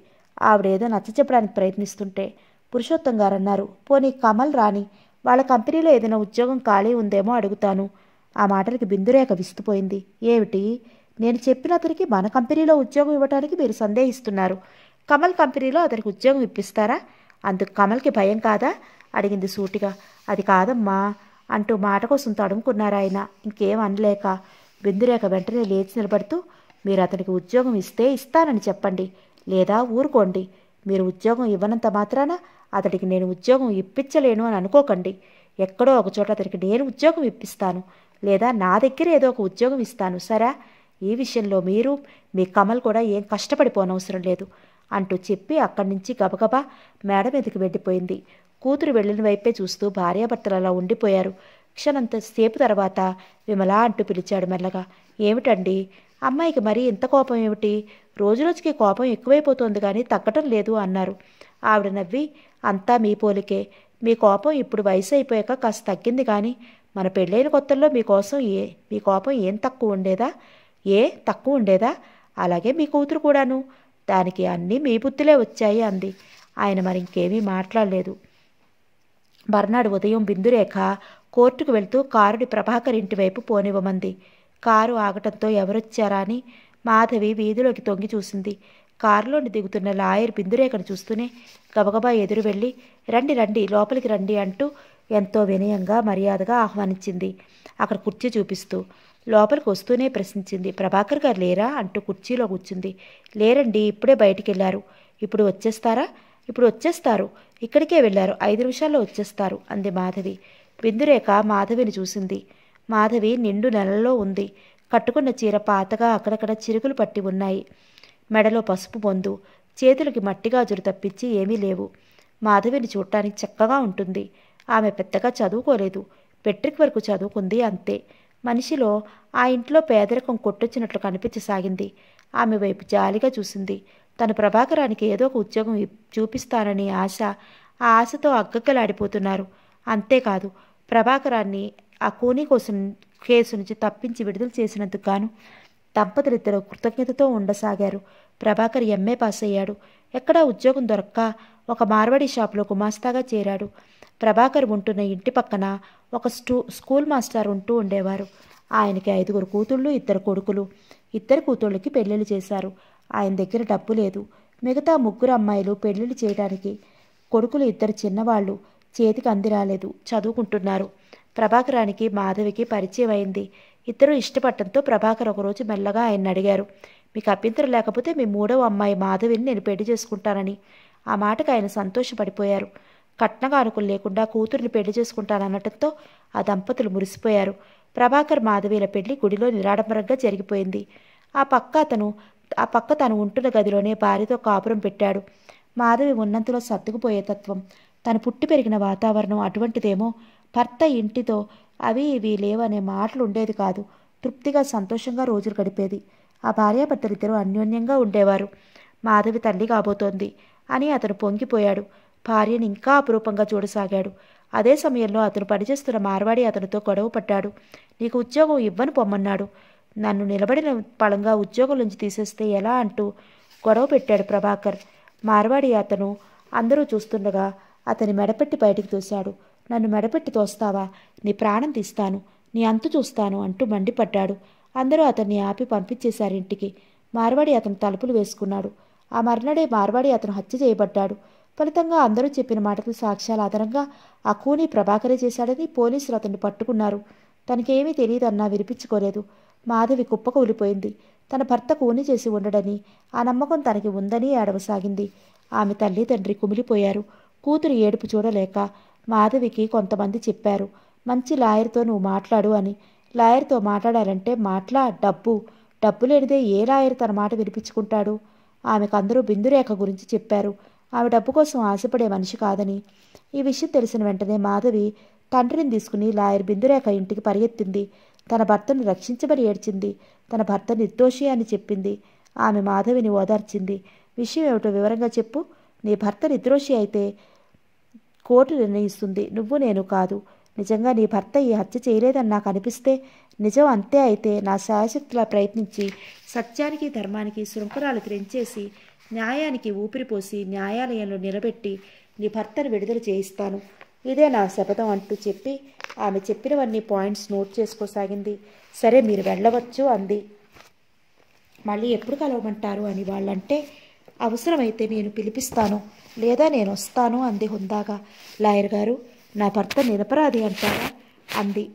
ఆవిడేదో నచ్చ చెప్పడానికి ప్రయత్నిస్తుంటే పురుషోత్తం గారన్నారు పోనీ కమల్ రాని వాళ్ళ కంపెనీలో ఏదైనా ఉద్యోగం ఖాళీ ఉందేమో అడుగుతాను ఆ మాటలకి బిందురేఖ విస్తుపోయింది ఏమిటి నేను చెప్పిన అతనికి మన కంపెనీలో ఉద్యోగం ఇవ్వడానికి మీరు సందేహిస్తున్నారు కమల్ కంపెనీలో అతనికి ఉద్యోగం ఇప్పిస్తారా అందుకు కమల్కి భయం కాదా అడిగింది సూటిగా అది కాదమ్మా అంటూ మాట కోసం తడుముకున్నారు ఆయన ఇంకేం అనలేక బిందురేఖ వెంటనే లేచి నిలబడుతూ మీరు అతనికి ఉద్యోగం ఇస్తే ఇస్తానని చెప్పండి లేదా ఊరుకోండి మీరు ఉద్యోగం ఇవ్వనంత మాత్రాన అతడికి నేను ఉద్యోగం ఇప్పించలేను అని అనుకోకండి ఎక్కడో ఒకచోట అతనికి నేను ఉద్యోగం ఇప్పిస్తాను లేదా నా దగ్గర ఏదో ఒక ఉద్యోగం ఇస్తాను సరా ఈ విషయంలో మీరు మీ కమల్ కూడా ఏం కష్టపడిపోనవసరం లేదు అంటూ చెప్పి అక్కడి నుంచి గబగబా మేడం ఎందుకు వెళ్ళిపోయింది కూతురు వెళ్ళిన వైపే చూస్తూ భార్యాభర్తలు అలా ఉండిపోయారు క్షణంత సేపు తర్వాత విమల అంటూ పిలిచాడు మెల్లగా ఏమిటండి అమ్మాయికి మరీ ఇంత కోపం ఏమిటి రోజురోజుకి కోపం ఎక్కువైపోతుంది కానీ తగ్గటం లేదు అన్నారు ఆవిడ నవ్వి అంతా మీ పోలికే మీ కోపం ఇప్పుడు వయసు అయిపోయాక కాస్త తగ్గింది కానీ మన పెళ్ళైన కొత్తల్లో మీకోసం ఏ మీ కోపం ఏం తక్కువ ఉండేదా ఏ తక్కువ ఉండేదా అలాగే మీ కూతురు కూడాను దానికి అన్నీ మీ బుద్ధులే వచ్చాయి అంది ఆయన మరి ఇంకేమీ మాట్లాడలేదు మర్నాడు ఉదయం బిందురేఖ కోర్టుకు వెళ్తూ కారుని ప్రభాకర్ ఇంటివైపు పోనివ్వమంది కారు ఆగటంతో ఎవరొచ్చారా అని మాధవి వీధిలోకి తొంగి చూసింది కారులోని దిగుతున్న లాయర్ బిందురేఖను చూస్తూనే గబగబా ఎదురు వెళ్ళి రండి రండి లోపలికి రండి అంటూ ఎంతో వినయంగా మర్యాదగా ఆహ్వానించింది అక్కడ కుర్చీ చూపిస్తూ లోపలికి వస్తూనే ప్రశ్నించింది ప్రభాకర్ గారు లేరా అంటూ కుర్చీలో కూర్చుంది లేరండి ఇప్పుడే బయటికి వెళ్ళారు ఇప్పుడు వచ్చేస్తారా ఇప్పుడు వచ్చేస్తారు ఇక్కడికే వెళ్ళారు ఐదు నిమిషాల్లో వచ్చేస్తారు అంది మాధవి బిందురేఖ మాధవిని చూసింది మాధవి నిండు నెలలో ఉంది కట్టుకున్న చీర పాతగా అక్కడక్కడ చిరుకులు పట్టి ఉన్నాయి మెడలో పసుపు పొందు చేతులకి మట్టిగాజులు తప్పించి ఏమీ లేవు మాధవిని చూడటానికి చక్కగా ఉంటుంది ఆమె పెద్దగా చదువుకోలేదు మెట్రిక్ వరకు చదువుకుంది అంతే మనిషిలో ఆ ఇంట్లో పేదరికం కొట్టొచ్చినట్లు కనిపించసాగింది ఆమె వైపు జాలిగా చూసింది తను ప్రభాకరానికి ఏదో ఒక ఉద్యోగం చూపిస్తానని ఆశ ఆ ఆశతో అగ్గగ్గలాడిపోతున్నారు అంతేకాదు ప్రభాకరాన్ని ఆ కూనీ కోసం కేసు నుంచి తప్పించి విడుదల చేసినందుకు గాను దంపతులిద్దరూ కృతజ్ఞతతో ఉండసాగారు ప్రభాకర్ ఎంఏ పాస్ అయ్యాడు ఎక్కడా ఉద్యోగం దొరక్క ఒక మార్వాడీ షాప్లో గుమాస్తాగా చేరాడు ప్రభాకర్ ఉంటున్న ఇంటి పక్కన ఒక స్టూ స్కూల్ మాస్టర్ ఉంటూ ఉండేవారు ఆయనకి ఐదుగురు కూతుళ్ళు ఇద్దరు కొడుకులు ఇద్దరు కూతుళ్ళకి పెళ్ళిళ్ళు చేశారు ఆయన దగ్గర డబ్బు లేదు మిగతా ముగ్గురు అమ్మాయిలు పెళ్ళిళ్ళు చేయడానికి కొడుకులు ఇద్దరు చిన్నవాళ్ళు చేతికి అందిరాలేదు చదువుకుంటున్నారు ప్రభాకరానికి మాధవికి పరిచయం అయింది ఇద్దరు ఇష్టపడటంతో ప్రభాకర్ ఒకరోజు మెల్లగా ఆయన అడిగారు మీకు అభ్యంతరం లేకపోతే మీ మూడవ అమ్మాయి మాధవిని నేను పెళ్లి చేసుకుంటానని ఆ మాటకు ఆయన సంతోషపడిపోయారు కట్నగా అనుకులు లేకుండా కూతుర్ని పెళ్లి చేసుకుంటాననటంతో ఆ దంపతులు మురిసిపోయారు ప్రభాకర్ మాధవీల పెళ్లి గుడిలో నిరాడంబరంగా జరిగిపోయింది ఆ పక్క అతను ఆ పక్క తను ఉంటున్న గదిలోనే భార్యతో కాపురం పెట్టాడు మాధవి ఉన్నంతలో సర్దుకుపోయే తత్వం తను పుట్టి పెరిగిన వాతావరణం అటువంటిదేమో భర్త ఇంటితో అవి ఇవి లేవనే మాటలు ఉండేది కాదు తృప్తిగా సంతోషంగా రోజులు గడిపేది ఆ భార్యాభర్తలిద్దరూ అన్యోన్యంగా ఉండేవారు మాధవి తల్లి కాబోతోంది అని అతను పొంగిపోయాడు భార్యను ఇంకా అపురూపంగా చూడసాగాడు అదే సమయంలో అతను పనిచేస్తున్న మార్వాడి అతనితో గొడవ పడ్డాడు నీకు ఉద్యోగం ఇవ్వను పొమ్మన్నాడు నన్ను నిలబడిన పళంగా ఉద్యోగం నుంచి తీసేస్తే ఎలా అంటూ గొడవ పెట్టాడు ప్రభాకర్ మార్వాడి అతను అందరూ చూస్తుండగా అతని మెడపెట్టి బయటికి తోశాడు నన్ను మెడపెట్టి తోస్తావా నీ ప్రాణం తీస్తాను నీ అంతు చూస్తాను అంటూ మండిపడ్డాడు అందరూ అతన్ని ఆపి పంపించేశారు ఇంటికి మార్వాడి అతను తలుపులు వేసుకున్నాడు ఆ మర్నాడే మార్వాడి అతను హత్య చేయబడ్డాడు ఫలితంగా అందరూ చెప్పిన మాటకు సాక్ష్యాల ఆధారంగా ఆ కూని ప్రభాకరే చేశాడని పోలీసులు అతన్ని పట్టుకున్నారు తనకేమీ తెలియదన్నా వినిపించుకోలేదు మాధవి కుప్పకు ఉలిపోయింది తన భర్త కూని చేసి ఉండడని ఆ నమ్మకం తనకి ఉందని ఏడవసాగింది ఆమె తల్లి తండ్రి కుమిలిపోయారు కూతురు ఏడుపు చూడలేక మాధవికి కొంతమంది చెప్పారు మంచి లాయర్తో నువ్వు మాట్లాడు అని లాయర్తో మాట్లాడాలంటే మాట్లా డబ్బు డబ్బు లేనిదే ఏ లాయర్ తన మాట వినిపించుకుంటాడు ఆమెకు అందరూ బిందురేఖ గురించి చెప్పారు ఆమె డబ్బు కోసం ఆశపడే మనిషి కాదని ఈ విషయం తెలిసిన వెంటనే మాధవి తండ్రిని తీసుకుని లాయర్ బిందురేఖ ఇంటికి పరిగెత్తింది తన భర్తను రక్షించమని ఏడ్చింది తన భర్త నిర్దోషి అని చెప్పింది ఆమె మాధవిని ఓదార్చింది విషయం ఏమిటో వివరంగా చెప్పు నీ భర్త నిర్దోషి అయితే కోర్టు నిర్ణయిస్తుంది నువ్వు నేను కాదు నిజంగా నీ భర్త ఈ హత్య చేయలేదని నాకు అనిపిస్తే నిజం అంతే అయితే నా శాయశక్తిలా ప్రయత్నించి సత్యానికి ధర్మానికి శృంఖరాలు తెంచేసి న్యాయానికి ఊపిరిపోసి న్యాయాలయంలో నిలబెట్టి నీ భర్తను విడుదల చేయిస్తాను ఇదే నా శపథం అంటూ చెప్పి ఆమె చెప్పినవన్నీ పాయింట్స్ నోట్ చేసుకోసాగింది సరే మీరు వెళ్ళవచ్చు అంది మళ్ళీ ఎప్పుడు కలవమంటారు అని వాళ్ళంటే అవసరమైతే నేను పిలిపిస్తాను లేదా నేను వస్తాను అంది హుందాగా లాయర్ గారు నా భర్త నిరపరాధి అంటారా అంది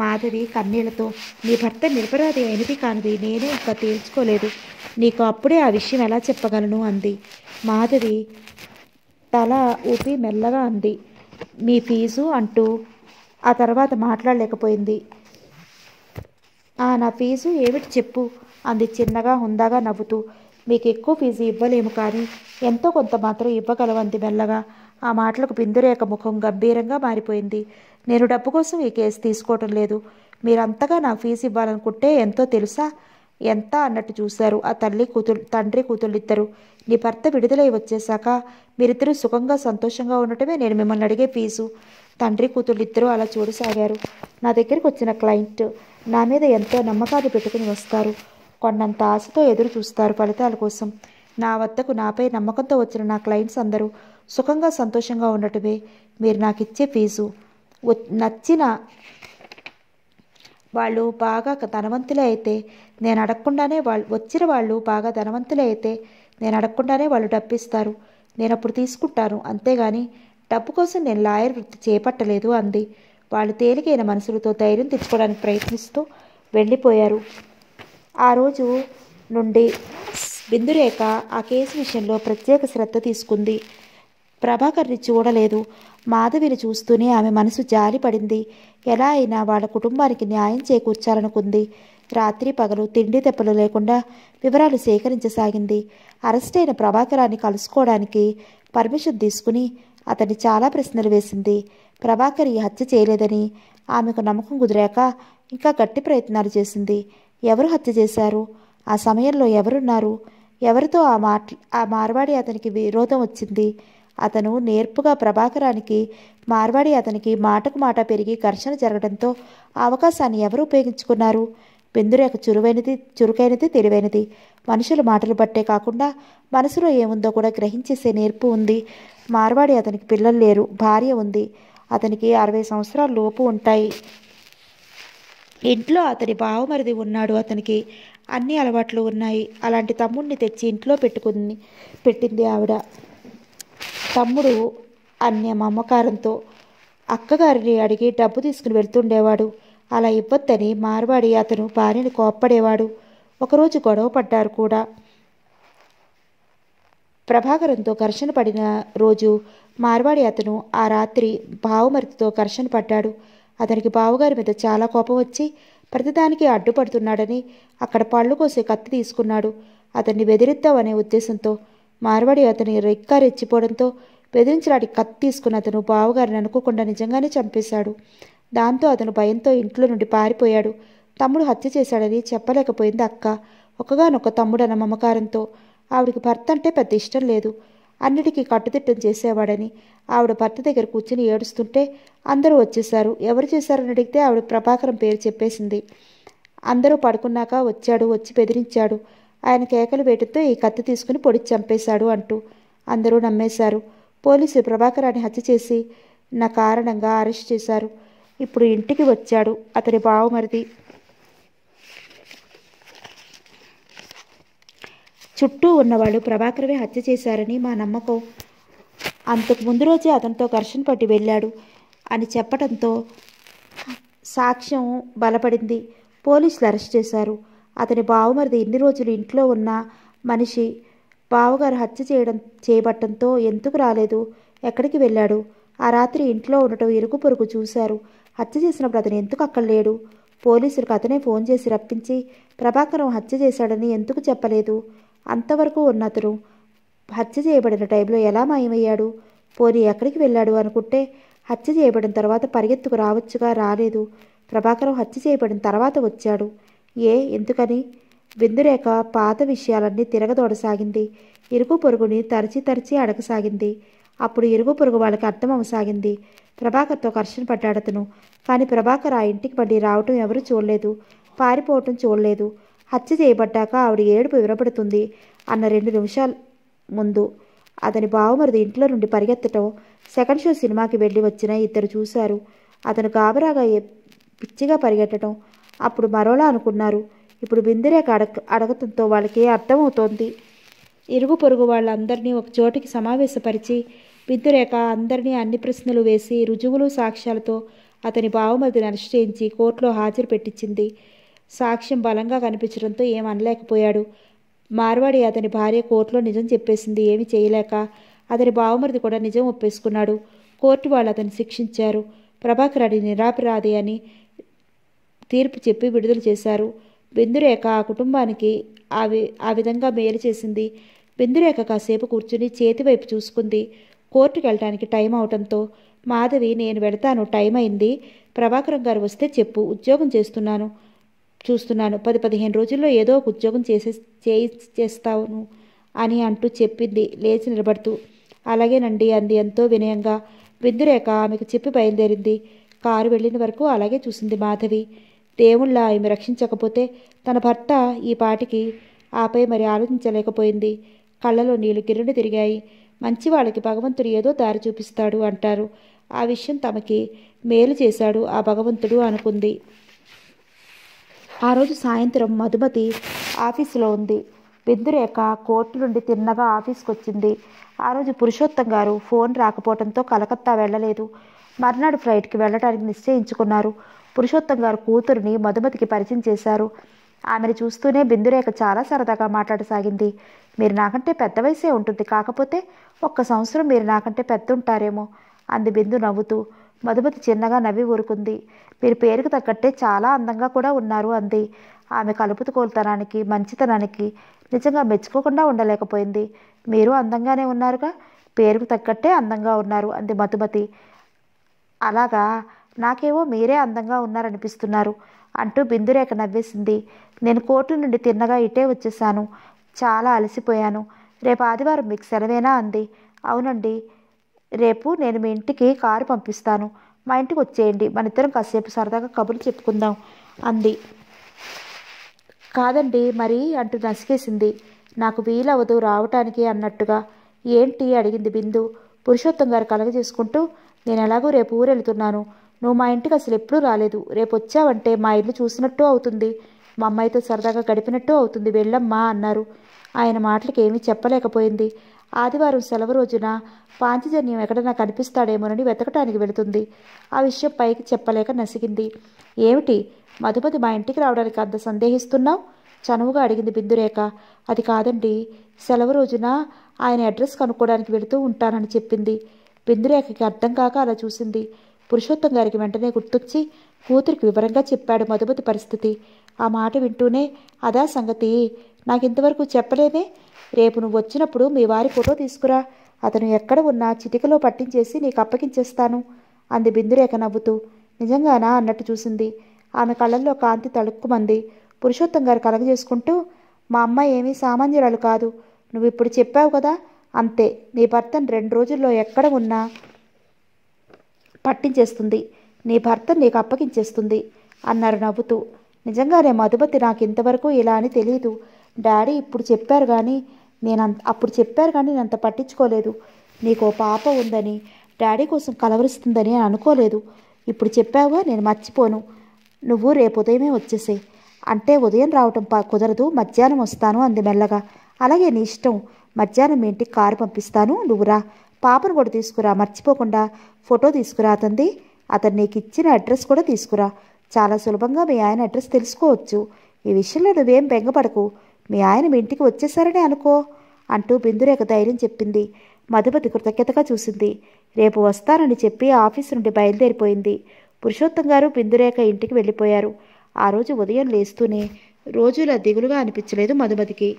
మాధవి కన్నీళ్లతో నీ భర్త నిరపరాధి అయినది కానిది నేనే ఇంకా తేల్చుకోలేదు నీకు అప్పుడే ఆ విషయం ఎలా చెప్పగలను అంది మాధవి తల ఊపి మెల్లగా అంది మీ ఫీజు అంటూ ఆ తర్వాత మాట్లాడలేకపోయింది ఆ నా ఫీజు ఏమిటి చెప్పు అంది చిన్నగా హుందాగా నవ్వుతూ మీకు ఎక్కువ ఫీజు ఇవ్వలేము కానీ ఎంతో కొంత మాత్రం ఇవ్వగలవంది మెల్లగా ఆ మాటలకు బిందురేఖ ముఖం గంభీరంగా మారిపోయింది నేను డబ్బు కోసం ఈ కేసు తీసుకోవటం లేదు మీరంతగా నా ఫీజు ఇవ్వాలనుకుంటే ఎంతో తెలుసా ఎంత అన్నట్టు చూశారు ఆ తల్లి కూతురు తండ్రి కూతుళ్ళిద్దరు నీ భర్త విడుదలై వచ్చేశాక మీరిద్దరూ సుఖంగా సంతోషంగా ఉండటమే నేను మిమ్మల్ని అడిగే ఫీజు తండ్రి కూతుళ్ళిద్దరూ అలా చూడసాగారు నా దగ్గరికి వచ్చిన క్లయింట్ నా మీద ఎంతో నమ్మకాలు పెట్టుకుని వస్తారు కొన్నంత ఆశతో ఎదురు చూస్తారు ఫలితాల కోసం నా వద్దకు నాపై నమ్మకంతో వచ్చిన నా క్లయింట్స్ అందరూ సుఖంగా సంతోషంగా ఉండటమే మీరు నాకు ఇచ్చే ఫీజు నచ్చిన వాళ్ళు బాగా ధనవంతులే అయితే నేను అడగకుండానే వాళ్ళు వచ్చిన వాళ్ళు బాగా ధనవంతులే అయితే నేను అడగకుండానే వాళ్ళు డబ్బిస్తారు నేను అప్పుడు తీసుకుంటాను అంతేగాని డబ్బు కోసం నేను లాయర్ వృత్తి చేపట్టలేదు అంది వాళ్ళు తేలికైన మనసులతో ధైర్యం తెచ్చుకోవడానికి ప్రయత్నిస్తూ వెళ్ళిపోయారు ఆ రోజు నుండి బిందురేఖ ఆ కేసు విషయంలో ప్రత్యేక శ్రద్ధ తీసుకుంది ప్రభాకర్ని చూడలేదు మాధవిని చూస్తూనే ఆమె మనసు జాలిపడింది ఎలా అయినా వాళ్ళ కుటుంబానికి న్యాయం చేకూర్చాలనుకుంది రాత్రి పగలు తిండి తెప్పలు లేకుండా వివరాలు సేకరించసాగింది అరెస్ట్ అయిన ప్రభాకరాన్ని కలుసుకోవడానికి పర్మిషన్ తీసుకుని అతన్ని చాలా ప్రశ్నలు వేసింది ప్రభాకర్ ఈ హత్య చేయలేదని ఆమెకు నమ్మకం కుదిరాక ఇంకా గట్టి ప్రయత్నాలు చేసింది ఎవరు హత్య చేశారు ఆ సమయంలో ఎవరున్నారు ఎవరితో ఆ మాట్ ఆ మార్వాడి అతనికి విరోధం వచ్చింది అతను నేర్పుగా ప్రభాకరానికి మార్వాడి అతనికి మాటకు మాట పెరిగి ఘర్షణ జరగడంతో ఆ అవకాశాన్ని ఎవరు ఉపయోగించుకున్నారు బిందురేఖ చురువైనది చురుకైనది తెలివైనది మనుషుల మాటలు బట్టే కాకుండా మనసులో ఏముందో కూడా గ్రహించేసే నేర్పు ఉంది మార్వాడి అతనికి పిల్లలు లేరు భార్య ఉంది అతనికి అరవై సంవత్సరాల లోపు ఉంటాయి ఇంట్లో అతని బావమరిది ఉన్నాడు అతనికి అన్ని అలవాట్లు ఉన్నాయి అలాంటి తమ్ముడిని తెచ్చి ఇంట్లో పెట్టుకుంది పెట్టింది ఆవిడ తమ్ముడు అన్య మమకారంతో అక్కగారిని అడిగి డబ్బు తీసుకుని వెళ్తుండేవాడు అలా ఇవ్వద్దని మార్వాడి అతను భార్యను కోప్పడేవాడు ఒకరోజు గొడవ పడ్డారు కూడా ప్రభాకరంతో ఘర్షణ పడిన రోజు మార్వాడి అతను ఆ రాత్రి బావుమరితితో ఘర్షణ పడ్డాడు అతనికి బావుగారి మీద చాలా కోపం వచ్చి ప్రతిదానికి అడ్డుపడుతున్నాడని అక్కడ పళ్ళు కోసే కత్తి తీసుకున్నాడు అతన్ని బెదిరిద్దామనే ఉద్దేశంతో మార్వాడి అతని రెక్క రెచ్చిపోవడంతో బెదిరించలాడి కత్తి తీసుకున్న అతను బావగారిని అనుకోకుండా నిజంగానే చంపేశాడు దాంతో అతను భయంతో ఇంట్లో నుండి పారిపోయాడు తమ్ముడు హత్య చేశాడని చెప్పలేకపోయింది అక్క ఒకగానొక తమ్ముడన్న మమకారంతో ఆవిడికి భర్త అంటే పెద్ద ఇష్టం లేదు అన్నిటికీ కట్టుదిట్టం చేసేవాడని ఆవిడ భర్త దగ్గర కూర్చుని ఏడుస్తుంటే అందరూ వచ్చేశారు ఎవరు చేశారని అడిగితే ఆవిడ ప్రభాకరం పేరు చెప్పేసింది అందరూ పడుకున్నాక వచ్చాడు వచ్చి బెదిరించాడు ఆయన కేకలు వేటుతో ఈ కత్తి తీసుకుని పొడి చంపేశాడు అంటూ అందరూ నమ్మేశారు పోలీసులు ప్రభాకరాన్ని హత్య చేసి నా కారణంగా అరెస్ట్ చేశారు ఇప్పుడు ఇంటికి వచ్చాడు అతని బావుమరిది చుట్టూ ఉన్నవాళ్ళు ప్రభాకరవే హత్య చేశారని మా నమ్మకం అంతకు ముందు రోజే అతనితో ఘర్షణ పట్టి వెళ్ళాడు అని చెప్పడంతో సాక్ష్యం బలపడింది పోలీసులు అరెస్ట్ చేశారు అతని బావమరిది ఎన్ని రోజులు ఇంట్లో ఉన్న మనిషి బావగారు హత్య చేయడం చేయబట్టంతో ఎందుకు రాలేదు ఎక్కడికి వెళ్ళాడు ఆ రాత్రి ఇంట్లో ఉండటం ఇరుగు పొరుగు చూశారు హత్య చేసినప్పుడు అతను ఎందుకు అక్కడ లేడు పోలీసులకు అతనే ఫోన్ చేసి రప్పించి ప్రభాకరం హత్య చేశాడని ఎందుకు చెప్పలేదు అంతవరకు ఉన్న అతను హత్య చేయబడిన టైంలో ఎలా మాయమయ్యాడు పోనీ ఎక్కడికి వెళ్ళాడు అనుకుంటే హత్య చేయబడిన తర్వాత పరిగెత్తుకు రావచ్చుగా రాలేదు ప్రభాకరం హత్య చేయబడిన తర్వాత వచ్చాడు ఏ ఎందుకని విందురేఖ పాత విషయాలన్నీ తిరగదోడసాగింది ఇరుగు పొరుగుని తరిచి తరిచి అడగసాగింది అప్పుడు ఇరుగు పొరుగు వాళ్ళకి అర్థం అవసాగింది ప్రభాకర్తో పడ్డాడు పడ్డాడతను కానీ ప్రభాకర్ ఆ ఇంటికి పడి రావటం ఎవరూ చూడలేదు పారిపోవటం చూడలేదు హత్య చేయబడ్డాక ఆవిడ ఏడుపు వివరపడుతుంది అన్న రెండు నిమిషాల ముందు అతని బావమరిది ఇంట్లో నుండి పరిగెత్తటం సెకండ్ షో సినిమాకి వెళ్ళి వచ్చిన ఇద్దరు చూశారు అతను గాబరాగా పిచ్చిగా పరిగెట్టడం అప్పుడు మరోలా అనుకున్నారు ఇప్పుడు బిందెరేఖ అడగ అడగటంతో వాళ్ళకి అర్థమవుతోంది ఇరుగు పొరుగు వాళ్ళందరినీ ఒక చోటికి సమావేశపరిచి బిందురేఖ అందరినీ అన్ని ప్రశ్నలు వేసి రుజువులు సాక్ష్యాలతో అతని బావమతిని అనుష్ఠించి కోర్టులో హాజరు పెట్టించింది సాక్ష్యం బలంగా కనిపించడంతో ఏం అనలేకపోయాడు మార్వాడి అతని భార్య కోర్టులో నిజం చెప్పేసింది ఏమి చేయలేక అతని బావమరిది కూడా నిజం ఒప్పేసుకున్నాడు కోర్టు వాళ్ళు అతన్ని శిక్షించారు ప్రభాకర్ అడి నిరాపరాధి అని తీర్పు చెప్పి విడుదల చేశారు బిందురేఖ ఆ కుటుంబానికి ఆవి ఆ విధంగా మేలు చేసింది బిందురేఖ కాసేపు కూర్చుని చేతివైపు చూసుకుంది కోర్టుకు వెళ్ళడానికి టైం అవటంతో మాధవి నేను వెళతాను టైం అయింది ప్రభాకరం గారు వస్తే చెప్పు ఉద్యోగం చేస్తున్నాను చూస్తున్నాను పది పదిహేను రోజుల్లో ఏదో ఒక ఉద్యోగం చేసే చేయి చేస్తాను అని అంటూ చెప్పింది లేచి నిలబడుతూ అలాగేనండి అంది ఎంతో వినయంగా బిందురేఖ ఆమెకు చెప్పి బయలుదేరింది కారు వెళ్ళిన వరకు అలాగే చూసింది మాధవి దేవుళ్ళ ఆమె రక్షించకపోతే తన భర్త ఈ పాటికి ఆపై మరి ఆలోచించలేకపోయింది కళ్ళలో నీళ్లు గిరుని తిరిగాయి మంచి వాళ్ళకి భగవంతుడు ఏదో దారి చూపిస్తాడు అంటారు ఆ విషయం తమకి మేలు చేశాడు ఆ భగవంతుడు అనుకుంది ఆ రోజు సాయంత్రం మధుమతి ఆఫీసులో ఉంది బిందురేఖ కోర్టు నుండి తిన్నగా ఆఫీస్కి వచ్చింది ఆ రోజు పురుషోత్తం గారు ఫోన్ రాకపోవడంతో కలకత్తా వెళ్ళలేదు మర్నాడు ఫ్లైట్కి వెళ్ళడానికి నిశ్చయించుకున్నారు పురుషోత్తం గారు కూతురిని మధుమతికి పరిచయం చేశారు ఆమెను చూస్తూనే బిందురేఖ చాలా సరదాగా మాట్లాడసాగింది మీరు నాకంటే పెద్ద వయసే ఉంటుంది కాకపోతే ఒక్క సంవత్సరం మీరు నాకంటే పెద్ద ఉంటారేమో అంది బిందు నవ్వుతూ మధుమతి చిన్నగా నవ్వి ఊరుకుంది మీరు పేరుకు తగ్గట్టే చాలా అందంగా కూడా ఉన్నారు అంది ఆమె కలుపుతు కోలుతనానికి మంచితనానికి నిజంగా మెచ్చుకోకుండా ఉండలేకపోయింది మీరు అందంగానే ఉన్నారుగా పేరుకు తగ్గట్టే అందంగా ఉన్నారు అంది మధుమతి అలాగా నాకేమో మీరే అందంగా ఉన్నారనిపిస్తున్నారు అంటూ బిందురేఖ నవ్వేసింది నేను కోర్టు నుండి తిన్నగా ఇటే వచ్చేసాను చాలా అలసిపోయాను రేపు ఆదివారం మీకు సెలవేనా అంది అవునండి రేపు నేను మీ ఇంటికి కారు పంపిస్తాను మా ఇంటికి వచ్చేయండి మన ఇద్దరం కాసేపు సరదాగా కబుర్లు చెప్పుకుందాం అంది కాదండి మరి అంటూ నసికేసింది నాకు వీలవదు రావటానికి అన్నట్టుగా ఏంటి అడిగింది బిందు పురుషోత్తం గారు కలగజేసుకుంటూ నేను ఎలాగో రేపు ఊరెళ్తున్నాను నువ్వు మా ఇంటికి అసలు ఎప్పుడూ రాలేదు రేపు వచ్చావంటే మా ఇల్లు చూసినట్టు అవుతుంది మా అమ్మాయితో సరదాగా గడిపినట్టు అవుతుంది వెళ్ళమ్మా అన్నారు ఆయన మాటలకి ఏమీ చెప్పలేకపోయింది ఆదివారం సెలవు రోజున పాంచజన్యం ఎక్కడ నాకు కనిపిస్తాడేమోనని వెతకటానికి వెళుతుంది ఆ విషయం పైకి చెప్పలేక నసిగింది ఏమిటి మధుమతి మా ఇంటికి రావడానికి అంత సందేహిస్తున్నావు చనువుగా అడిగింది బిందురేఖ అది కాదండి సెలవు రోజున ఆయన అడ్రస్ కనుక్కోవడానికి వెళుతూ ఉంటానని చెప్పింది బిందురేఖకి అర్థం కాక అలా చూసింది పురుషోత్తం గారికి వెంటనే గుర్తొచ్చి కూతురికి వివరంగా చెప్పాడు మధుమతి పరిస్థితి ఆ మాట వింటూనే అదా సంగతి నాకు ఇంతవరకు చెప్పలేదే రేపు నువ్వు వచ్చినప్పుడు మీ వారి ఫోటో తీసుకురా అతను ఎక్కడ ఉన్నా చిటికలో పట్టించేసి నీకు అప్పగించేస్తాను అంది బిందురేఖ నవ్వుతూ నిజంగానా అన్నట్టు చూసింది ఆమె కళ్ళల్లో కాంతి తళుక్కుమంది పురుషోత్తం గారు కలగజేసుకుంటూ మా అమ్మ ఏమీ సామాన్యురాలు కాదు నువ్వు ఇప్పుడు చెప్పావు కదా అంతే నీ భర్తను రెండు రోజుల్లో ఎక్కడ ఉన్నా పట్టించేస్తుంది నీ భర్త నీకు అప్పగించేస్తుంది అన్నారు నవ్వుతూ నిజంగానే మధుమతి నాకు ఇంతవరకు ఇలా అని తెలియదు డాడీ ఇప్పుడు చెప్పారు కానీ నేను అప్పుడు చెప్పారు కానీ నేను అంత పట్టించుకోలేదు నీకు పాప ఉందని డాడీ కోసం కలవరిస్తుందని అనుకోలేదు ఇప్పుడు చెప్పావుగా నేను మర్చిపోను నువ్వు రేపు ఉదయమే వచ్చేసే అంటే ఉదయం రావటం కుదరదు మధ్యాహ్నం వస్తాను అంది మెల్లగా అలాగే నీ ఇష్టం మధ్యాహ్నం ఏంటి ఇంటికి కారు పంపిస్తాను నువ్వురా పాపను కూడా తీసుకురా మర్చిపోకుండా ఫోటో తీసుకురా అతంది అతను నీకు ఇచ్చిన అడ్రస్ కూడా తీసుకురా చాలా సులభంగా మీ ఆయన అడ్రస్ తెలుసుకోవచ్చు ఈ విషయంలో నువ్వేం బెంగపడకు మీ ఆయన మీ ఇంటికి వచ్చేసారని అనుకో అంటూ బిందురేఖ ధైర్యం చెప్పింది మధుమతి కృతజ్ఞతగా చూసింది రేపు వస్తానని చెప్పి ఆఫీసు నుండి బయలుదేరిపోయింది పురుషోత్తం గారు బిందురేఖ ఇంటికి వెళ్ళిపోయారు ఆ రోజు ఉదయం లేస్తూనే రోజులా దిగులుగా అనిపించలేదు మధుమతికి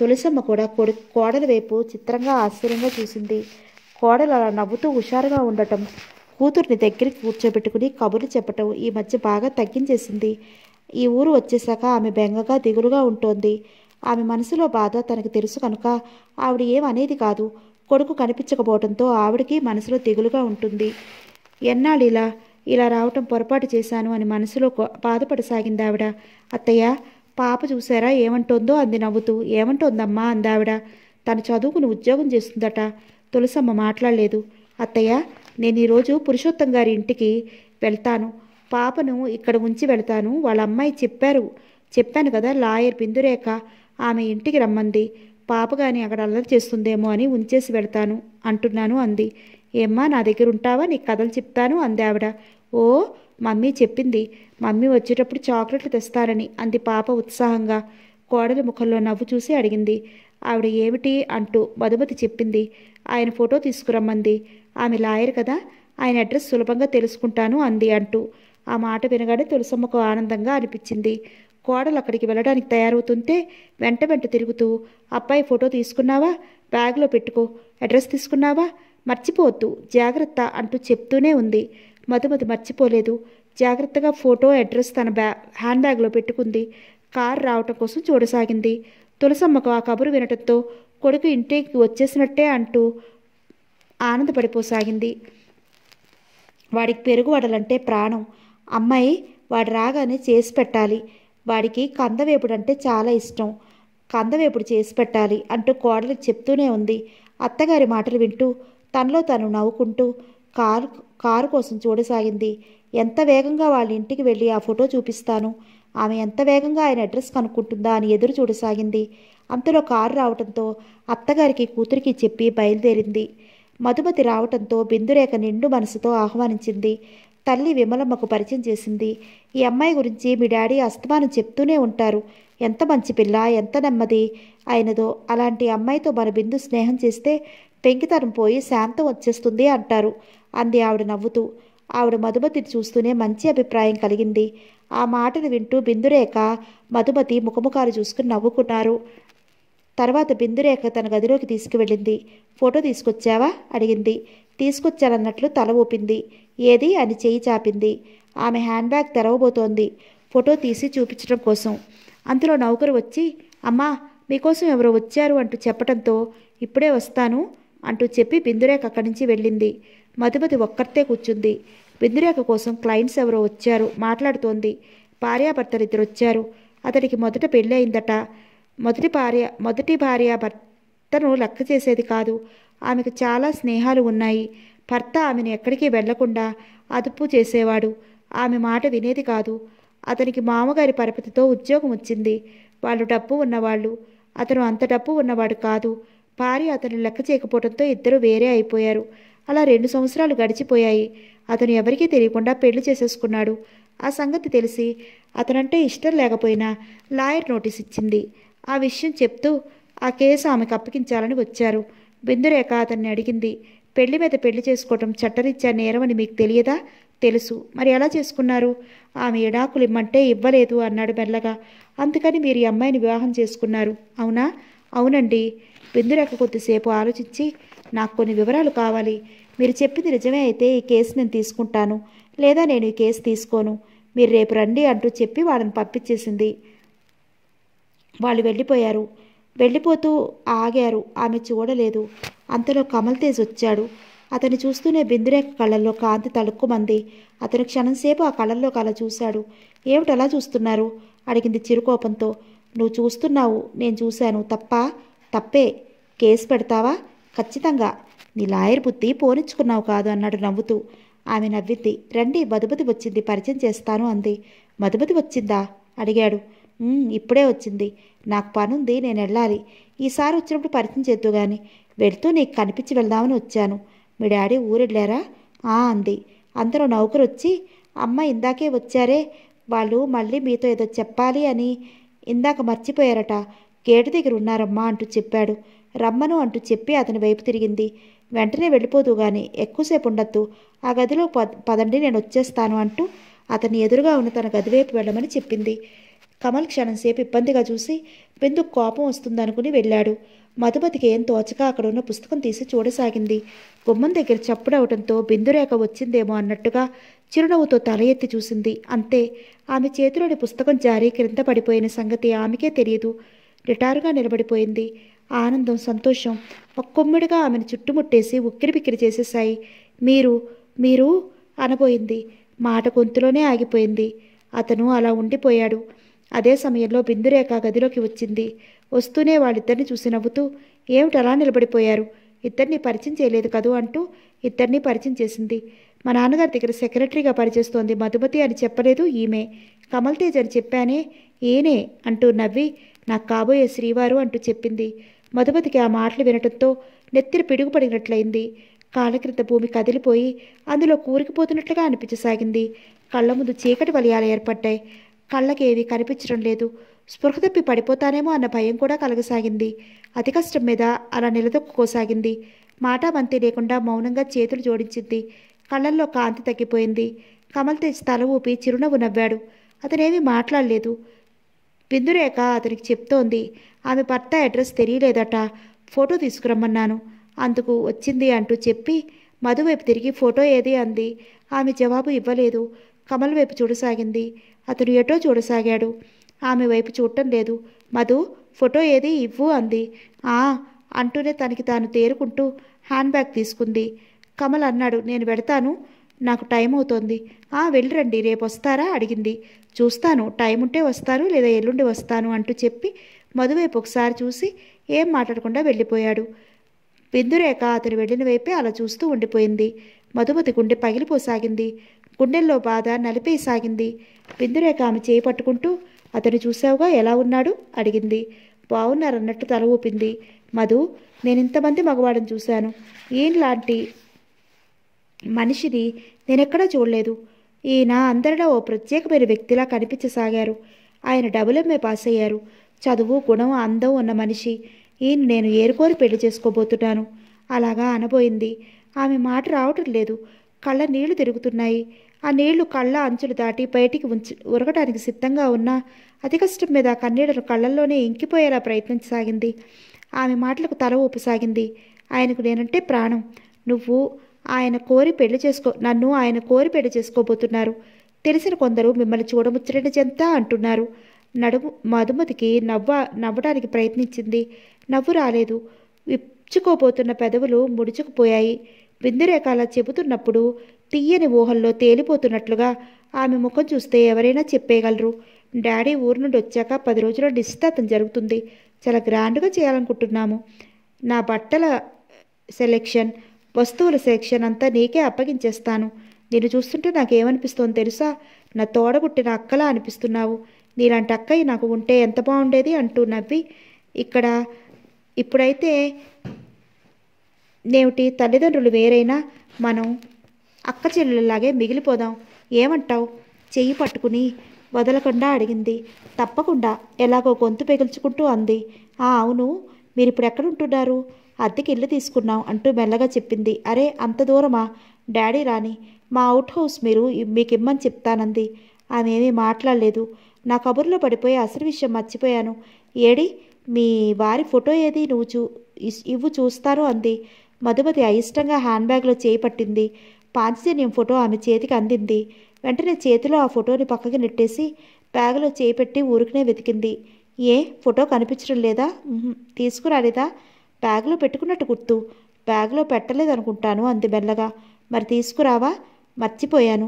తులసమ్మ కూడా కొడు కోడల వైపు చిత్రంగా ఆశ్చర్యంగా చూసింది కోడలు అలా నవ్వుతూ హుషారుగా ఉండటం కూతుర్ని దగ్గరికి కూర్చోబెట్టుకుని కబుర్లు చెప్పటం ఈ మధ్య బాగా తగ్గించేసింది ఈ ఊరు వచ్చేసాక ఆమె బెంగగా దిగులుగా ఉంటోంది ఆమె మనసులో బాధ తనకు తెలుసు కనుక ఆవిడ ఏమనేది కాదు కొడుకు కనిపించకపోవడంతో ఆవిడకి మనసులో దిగులుగా ఉంటుంది ఎన్నాళ్ళు ఇలా ఇలా రావటం పొరపాటు చేశాను అని మనసులో బాధపడసాగింది ఆవిడ అత్తయ్య పాప చూసారా ఏమంటోందో అంది నవ్వుతూ ఏమంటోందమ్మా అందావిడ తన చదువుకుని ఉద్యోగం చేస్తుందట తులసమ్మ మాట్లాడలేదు అత్తయ్య నేను ఈరోజు పురుషోత్తం గారి ఇంటికి వెళ్తాను పాపను ఇక్కడ ఉంచి వెళ్తాను వాళ్ళ అమ్మాయి చెప్పారు చెప్పాను కదా లాయర్ బిందురేఖ ఆమె ఇంటికి రమ్మంది పాప కానీ అక్కడ అల్లరి చేస్తుందేమో అని ఉంచేసి వెళ్తాను అంటున్నాను అంది ఏమ్మా నా దగ్గర ఉంటావా నీకు కథలు చెప్తాను అంది ఆవిడ ఓ మమ్మీ చెప్పింది మమ్మీ వచ్చేటప్పుడు చాక్లెట్లు తెస్తారని అంది పాప ఉత్సాహంగా కోడలి ముఖంలో నవ్వు చూసి అడిగింది ఆవిడ ఏమిటి అంటూ మధుమతి చెప్పింది ఆయన ఫోటో తీసుకురమ్మంది ఆమె లాయర్ కదా ఆయన అడ్రస్ సులభంగా తెలుసుకుంటాను అంది అంటూ ఆ మాట వినగానే తులసమ్మకు ఆనందంగా అనిపించింది కోడలు అక్కడికి వెళ్ళడానికి తయారవుతుంటే వెంట వెంట తిరుగుతూ అబ్బాయి ఫోటో తీసుకున్నావా బ్యాగ్లో పెట్టుకో అడ్రస్ తీసుకున్నావా మర్చిపోవద్దు జాగ్రత్త అంటూ చెప్తూనే ఉంది మధుమతి మర్చిపోలేదు జాగ్రత్తగా ఫోటో అడ్రస్ తన బ్యా హ్యాండ్ బ్యాగ్లో పెట్టుకుంది కారు రావటం కోసం చూడసాగింది తులసమ్మకు ఆ కబురు వినటంతో కొడుకు ఇంటికి వచ్చేసినట్టే అంటూ ఆనందపడిపోసాగింది వాడికి పెరుగు వడలంటే ప్రాణం అమ్మాయి వాడు రాగానే చేసి పెట్టాలి వాడికి కందవేపుడు అంటే చాలా ఇష్టం కందవేపుడు చేసి పెట్టాలి అంటూ కోడలు చెప్తూనే ఉంది అత్తగారి మాటలు వింటూ తనలో తను నవ్వుకుంటూ కారు కారు కోసం చూడసాగింది ఎంత వేగంగా వాళ్ళ ఇంటికి వెళ్ళి ఆ ఫోటో చూపిస్తాను ఆమె ఎంత వేగంగా ఆయన అడ్రస్ కనుక్కుంటుందా అని ఎదురు చూడసాగింది అంతలో కారు రావడంతో అత్తగారికి కూతురికి చెప్పి బయలుదేరింది మధుమతి రావటంతో బిందురేఖ నిండు మనసుతో ఆహ్వానించింది తల్లి విమలమ్మకు పరిచయం చేసింది ఈ అమ్మాయి గురించి మీ డాడీ అస్తమానం చెప్తూనే ఉంటారు ఎంత మంచి పిల్ల ఎంత నెమ్మది అయినదో అలాంటి అమ్మాయితో మన బిందు స్నేహం చేస్తే పెంకితనం పోయి శాంతం వచ్చేస్తుంది అంటారు అంది ఆవిడ నవ్వుతూ ఆవిడ మధుమతిని చూస్తూనే మంచి అభిప్రాయం కలిగింది ఆ మాటను వింటూ బిందురేఖ మధుమతి ముఖముఖాలు చూసుకుని నవ్వుకున్నారు తర్వాత బిందురేఖ తన గదిలోకి తీసుకువెళ్ళింది ఫోటో తీసుకొచ్చావా అడిగింది తీసుకొచ్చానన్నట్లు తల ఊపింది ఏది అని చేయి చాపింది ఆమె హ్యాండ్ బ్యాగ్ తెరవబోతోంది ఫోటో తీసి చూపించడం కోసం అందులో నౌకరు వచ్చి అమ్మా మీకోసం ఎవరో వచ్చారు అంటూ చెప్పడంతో ఇప్పుడే వస్తాను అంటూ చెప్పి బిందురేఖ అక్కడి నుంచి వెళ్ళింది మధుమతి ఒక్కరితే కూర్చుంది బిందురేఖ కోసం క్లయింట్స్ ఎవరో వచ్చారు మాట్లాడుతోంది భార్యాభర్తలు ఇద్దరు వచ్చారు అతడికి మొదట పెళ్ళి అయిందట మొదటి భార్య మొదటి భార్య భర్తను లెక్క చేసేది కాదు ఆమెకు చాలా స్నేహాలు ఉన్నాయి భర్త ఆమెను ఎక్కడికి వెళ్లకుండా అదుపు చేసేవాడు ఆమె మాట వినేది కాదు అతనికి మామగారి పరపతితో ఉద్యోగం వచ్చింది వాళ్ళు డబ్బు ఉన్నవాళ్ళు అతను అంత డబ్బు ఉన్నవాడు కాదు భార్య అతను లెక్క చేయకపోవడంతో ఇద్దరు వేరే అయిపోయారు అలా రెండు సంవత్సరాలు గడిచిపోయాయి అతను ఎవరికీ తెలియకుండా పెళ్లి చేసేసుకున్నాడు ఆ సంగతి తెలిసి అతనంటే ఇష్టం లేకపోయినా లాయర్ నోటీస్ ఇచ్చింది ఆ విషయం చెప్తూ ఆ కేసు ఆమెకు అప్పగించాలని వచ్చారు బిందురేఖ అతన్ని అడిగింది పెళ్లి మీద పెళ్లి చేసుకోవటం చట్టరీత్యా నేరమని మీకు తెలియదా తెలుసు మరి ఎలా చేసుకున్నారు ఆమె ఎడాకులు ఇమ్మంటే ఇవ్వలేదు అన్నాడు మెల్లగా అందుకని మీరు ఈ అమ్మాయిని వివాహం చేసుకున్నారు అవునా అవునండి బిందురేఖ కొద్దిసేపు ఆలోచించి నాకు కొన్ని వివరాలు కావాలి మీరు చెప్పింది నిజమే అయితే ఈ కేసు నేను తీసుకుంటాను లేదా నేను ఈ కేసు తీసుకోను మీరు రేపు రండి అంటూ చెప్పి వాళ్ళని పంపించేసింది వాళ్ళు వెళ్ళిపోయారు వెళ్ళిపోతూ ఆగారు ఆమె చూడలేదు అంతలో కమల్ తేజ్ వచ్చాడు అతన్ని చూస్తూనే బిందురేఖ కళ్ళల్లో కాంతి తలుక్కుమంది అతను క్షణంసేపు ఆ కళ్ళల్లో కళ చూశాడు ఏమిటలా చూస్తున్నారు అడిగింది చిరుకోపంతో నువ్వు చూస్తున్నావు నేను చూశాను తప్ప తప్పే కేసు పెడతావా ఖచ్చితంగా నీ లాయర్ బుద్ధి పోనిచ్చుకున్నావు కాదు అన్నాడు నవ్వుతూ ఆమె నవ్వింది రండి మధుమతి వచ్చింది పరిచయం చేస్తాను అంది మధుమతి వచ్చిందా అడిగాడు ఇప్పుడే వచ్చింది నాకు పనుంది నేను వెళ్ళాలి ఈసారి వచ్చినప్పుడు పరిచయం చేద్దు కానీ వెళ్తూ నీకు కనిపించి వెళ్దామని వచ్చాను మీ డాడీ ఊరెళ్ళారా ఆ అంది అందరూ నౌకరు వచ్చి అమ్మ ఇందాకే వచ్చారే వాళ్ళు మళ్ళీ మీతో ఏదో చెప్పాలి అని ఇందాక మర్చిపోయారట గేటు దగ్గర ఉన్నారమ్మా అంటూ చెప్పాడు రమ్మను అంటూ చెప్పి అతని వైపు తిరిగింది వెంటనే వెళ్ళిపోదు గాని ఎక్కువసేపు ఉండొద్దు ఆ గదిలో పదండి నేను వచ్చేస్తాను అంటూ అతని ఎదురుగా ఉన్న తన గది వైపు వెళ్ళమని చెప్పింది కమల్ క్షణంసేపు ఇబ్బందిగా చూసి బిందుకు కోపం వస్తుందనుకుని వెళ్ళాడు మధుమతికి ఏం తోచక అక్కడ ఉన్న పుస్తకం తీసి చూడసాగింది గుమ్మం దగ్గర చప్పుడవటంతో బిందురేఖ వచ్చిందేమో అన్నట్టుగా చిరునవ్వుతో తల ఎత్తి చూసింది అంతే ఆమె చేతిలోని పుస్తకం జారీ క్రింద పడిపోయిన సంగతి ఆమెకే తెలియదు రిటారుగా నిలబడిపోయింది ఆనందం సంతోషం ఒక్కొమ్మడిగా ఆమెను చుట్టుముట్టేసి ఉక్కిరిబిక్కిరి చేసేశాయి మీరు మీరు అనబోయింది మాట గొంతులోనే ఆగిపోయింది అతను అలా ఉండిపోయాడు అదే సమయంలో బిందురేఖ గదిలోకి వచ్చింది వస్తూనే వాళ్ళిద్దరిని చూసి నవ్వుతూ ఏమిటలా నిలబడిపోయారు ఇద్దరిని పరిచయం చేయలేదు కదూ అంటూ ఇద్దరిని పరిచయం చేసింది మా నాన్నగారి దగ్గర సెక్రటరీగా పనిచేస్తోంది మధుమతి అని చెప్పలేదు ఈమె కమల్ తేజ్ అని చెప్పానే ఏనే అంటూ నవ్వి నాకు కాబోయే శ్రీవారు అంటూ చెప్పింది మధుమతికి ఆ మాటలు వినటంతో నెత్తిన పిడుగుపడినట్లయింది కాలక్రిత భూమి కదిలిపోయి అందులో కూరికిపోతున్నట్లుగా అనిపించసాగింది కళ్ళ ముందు చీకటి వలయాలు ఏర్పడ్డాయి కళ్ళకి ఏవి కనిపించడం లేదు స్పృహ తప్పి పడిపోతానేమో అన్న భయం కూడా కలగసాగింది అతి కష్టం మీద అలా నిలదొక్కుకోసాగింది మాటామంతి లేకుండా మౌనంగా చేతులు జోడించింది కళ్ళల్లో కాంతి తగ్గిపోయింది కమల్ తేజ్ తల ఊపి చిరునవ్వు నవ్వాడు అతనేమీ మాట్లాడలేదు బిందురేఖ అతనికి చెప్తోంది ఆమె భర్త అడ్రస్ తెలియలేదట ఫోటో తీసుకురమ్మన్నాను అందుకు వచ్చింది అంటూ చెప్పి మధు వైపు తిరిగి ఫోటో ఏది అంది ఆమె జవాబు ఇవ్వలేదు కమల్ వైపు చూడసాగింది అతను ఎటో చూడసాగాడు ఆమె వైపు చూడటం లేదు మధు ఫోటో ఏది ఇవ్వు అంది ఆ అంటూనే తనకి తాను తేరుకుంటూ హ్యాండ్ బ్యాగ్ తీసుకుంది కమల్ అన్నాడు నేను పెడతాను నాకు టైం అవుతోంది ఆ వెళ్ళిరండి రేపు వస్తారా అడిగింది చూస్తాను టైం ఉంటే వస్తాను లేదా ఎల్లుండి వస్తాను అంటూ చెప్పి మధువైపు ఒకసారి చూసి ఏం మాట్లాడకుండా వెళ్ళిపోయాడు బిందురేఖ అతను వెళ్ళిన వైపే అలా చూస్తూ ఉండిపోయింది మధుమతి గుండె పగిలిపోసాగింది గుండెల్లో బాధ నలిపేసాగింది బిందురేఖ ఆమె చేయి పట్టుకుంటూ అతను చూసావుగా ఎలా ఉన్నాడు అడిగింది బాగున్నారన్నట్టు తల ఊపింది మధు నేను ఇంతమంది మగవాడిని చూశాను ఏంలాంటి మనిషిని నేనెక్కడా చూడలేదు ఈయన అందరిలో ఓ ప్రత్యేకమైన వ్యక్తిలా కనిపించసాగారు ఆయన డబుల్ ఎంఏ పాస్ అయ్యారు చదువు గుణం అందం ఉన్న మనిషి ఈయన నేను ఏరుకోరి పెళ్లి చేసుకోబోతున్నాను అలాగా అనబోయింది ఆమె మాట రావటం లేదు కళ్ళ నీళ్లు తిరుగుతున్నాయి ఆ నీళ్లు కళ్ళ అంచులు దాటి బయటికి ఉంచి ఉరగటానికి సిద్ధంగా ఉన్న అతి కష్టం మీద కన్నీడలు కళ్ళల్లోనే ఇంకిపోయేలా ప్రయత్నించసాగింది ఆమె మాటలకు తల ఊపసాగింది ఆయనకు నేనంటే ప్రాణం నువ్వు ఆయన కోరి పెళ్లి చేసుకో నన్ను ఆయన కోరి పెళ్లి చేసుకోబోతున్నారు తెలిసిన కొందరు మిమ్మల్ని చూడముచ్చటని చెంత అంటున్నారు నడుము మధుమతికి నవ్వ నవ్వడానికి ప్రయత్నించింది నవ్వు రాలేదు విచ్చుకోబోతున్న పెదవులు ముడుచుకుపోయాయి బిందురేఖాల చెబుతున్నప్పుడు తీయని ఊహల్లో తేలిపోతున్నట్లుగా ఆమె ముఖం చూస్తే ఎవరైనా చెప్పేయగలరు డాడీ ఊరు నుండి వచ్చాక పది రోజుల నిశ్చితార్థం జరుగుతుంది చాలా గ్రాండ్గా చేయాలనుకుంటున్నాము నా బట్టల సెలెక్షన్ వస్తువుల సెక్షన్ అంతా నీకే అప్పగించేస్తాను నేను చూస్తుంటే నాకేమనిపిస్తోంది తెలుసా నా తోడబుట్టిన అక్కలా అనిపిస్తున్నావు నీలాంటి అక్కయ్య నాకు ఉంటే ఎంత బాగుండేది అంటూ నవ్వి ఇక్కడ ఇప్పుడైతే నేమిటి తల్లిదండ్రులు వేరైనా మనం అక్క చెల్లెళ్ళలాగే మిగిలిపోదాం ఏమంటావు చెయ్యి పట్టుకుని వదలకుండా అడిగింది తప్పకుండా ఎలాగో గొంతు పెగుల్చుకుంటూ అంది ఆ అవును మీరు ఇప్పుడు ఎక్కడుంటున్నారు అద్దెకి ఇల్లు తీసుకున్నాం అంటూ మెల్లగా చెప్పింది అరే అంత దూరమా డాడీ రాని మా అవుట్ హౌస్ మీరు మీకు ఇమ్మని చెప్తానంది ఆమె ఏమీ మాట్లాడలేదు నా కబుర్లో పడిపోయి అసలు విషయం మర్చిపోయాను ఏడి మీ వారి ఫోటో ఏది నువ్వు చూ ఇవ్వు చూస్తారు అంది మధుమతి అయిష్టంగా హ్యాండ్ బ్యాగ్లో చేయి పట్టింది పాంచజన్యం ఫోటో ఆమె చేతికి అందింది వెంటనే చేతిలో ఆ ఫోటోని పక్కకి నెట్టేసి బ్యాగులో చేయి పెట్టి ఊరికనే వెతికింది ఏ ఫోటో కనిపించడం లేదా తీసుకురాలేదా బ్యాగ్లో పెట్టుకున్నట్టు గుర్తు బ్యాగ్లో పెట్టలేదనుకుంటాను అంది మెల్లగా మరి తీసుకురావా మర్చిపోయాను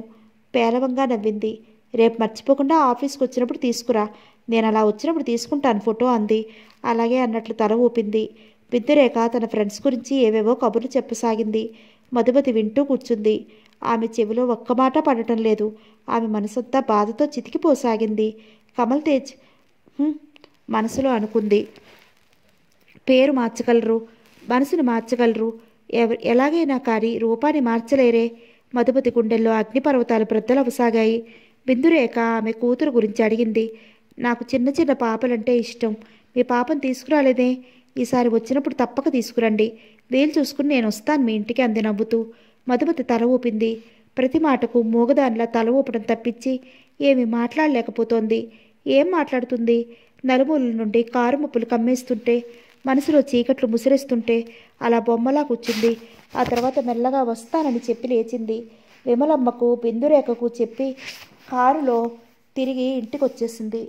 పేలవంగా నవ్వింది రేపు మర్చిపోకుండా ఆఫీస్కి వచ్చినప్పుడు తీసుకురా నేను అలా వచ్చినప్పుడు తీసుకుంటాను ఫోటో అంది అలాగే అన్నట్లు తల ఊపింది విద్యురేఖ తన ఫ్రెండ్స్ గురించి ఏవేవో కబుర్లు చెప్పసాగింది మధుమతి వింటూ కూర్చుంది ఆమె చెవిలో ఒక్క మాట పడటం లేదు ఆమె మనసంతా బాధతో చితికిపోసాగింది కమల్ తేజ్ మనసులో అనుకుంది పేరు మార్చగలరు మనసును మార్చగలరు ఎవ ఎలాగైనా కానీ రూపాన్ని మార్చలేరే మధుపతి గుండెల్లో అగ్నిపర్వతాలు ప్రద్దలవసాగాయి బిందురేఖ ఆమె కూతురు గురించి అడిగింది నాకు చిన్న చిన్న పాపలంటే ఇష్టం మీ పాపను తీసుకురాలేదే ఈసారి వచ్చినప్పుడు తప్పక తీసుకురండి వీలు చూసుకుని నేను వస్తాను మీ ఇంటికి అంది నవ్వుతూ మధుమతి తల ఊపింది ప్రతి మాటకు మూగదానిలా తల ఊపడం తప్పించి ఏమి మాట్లాడలేకపోతోంది ఏం మాట్లాడుతుంది నలుమూల నుండి కారు ముప్పులు కమ్మేస్తుంటే మనసులో చీకట్లు ముసిరేస్తుంటే అలా బొమ్మలా కూర్చుంది ఆ తర్వాత మెల్లగా వస్తానని చెప్పి లేచింది విమలమ్మకు బిందురేఖకు చెప్పి కారులో తిరిగి ఇంటికి వచ్చేసింది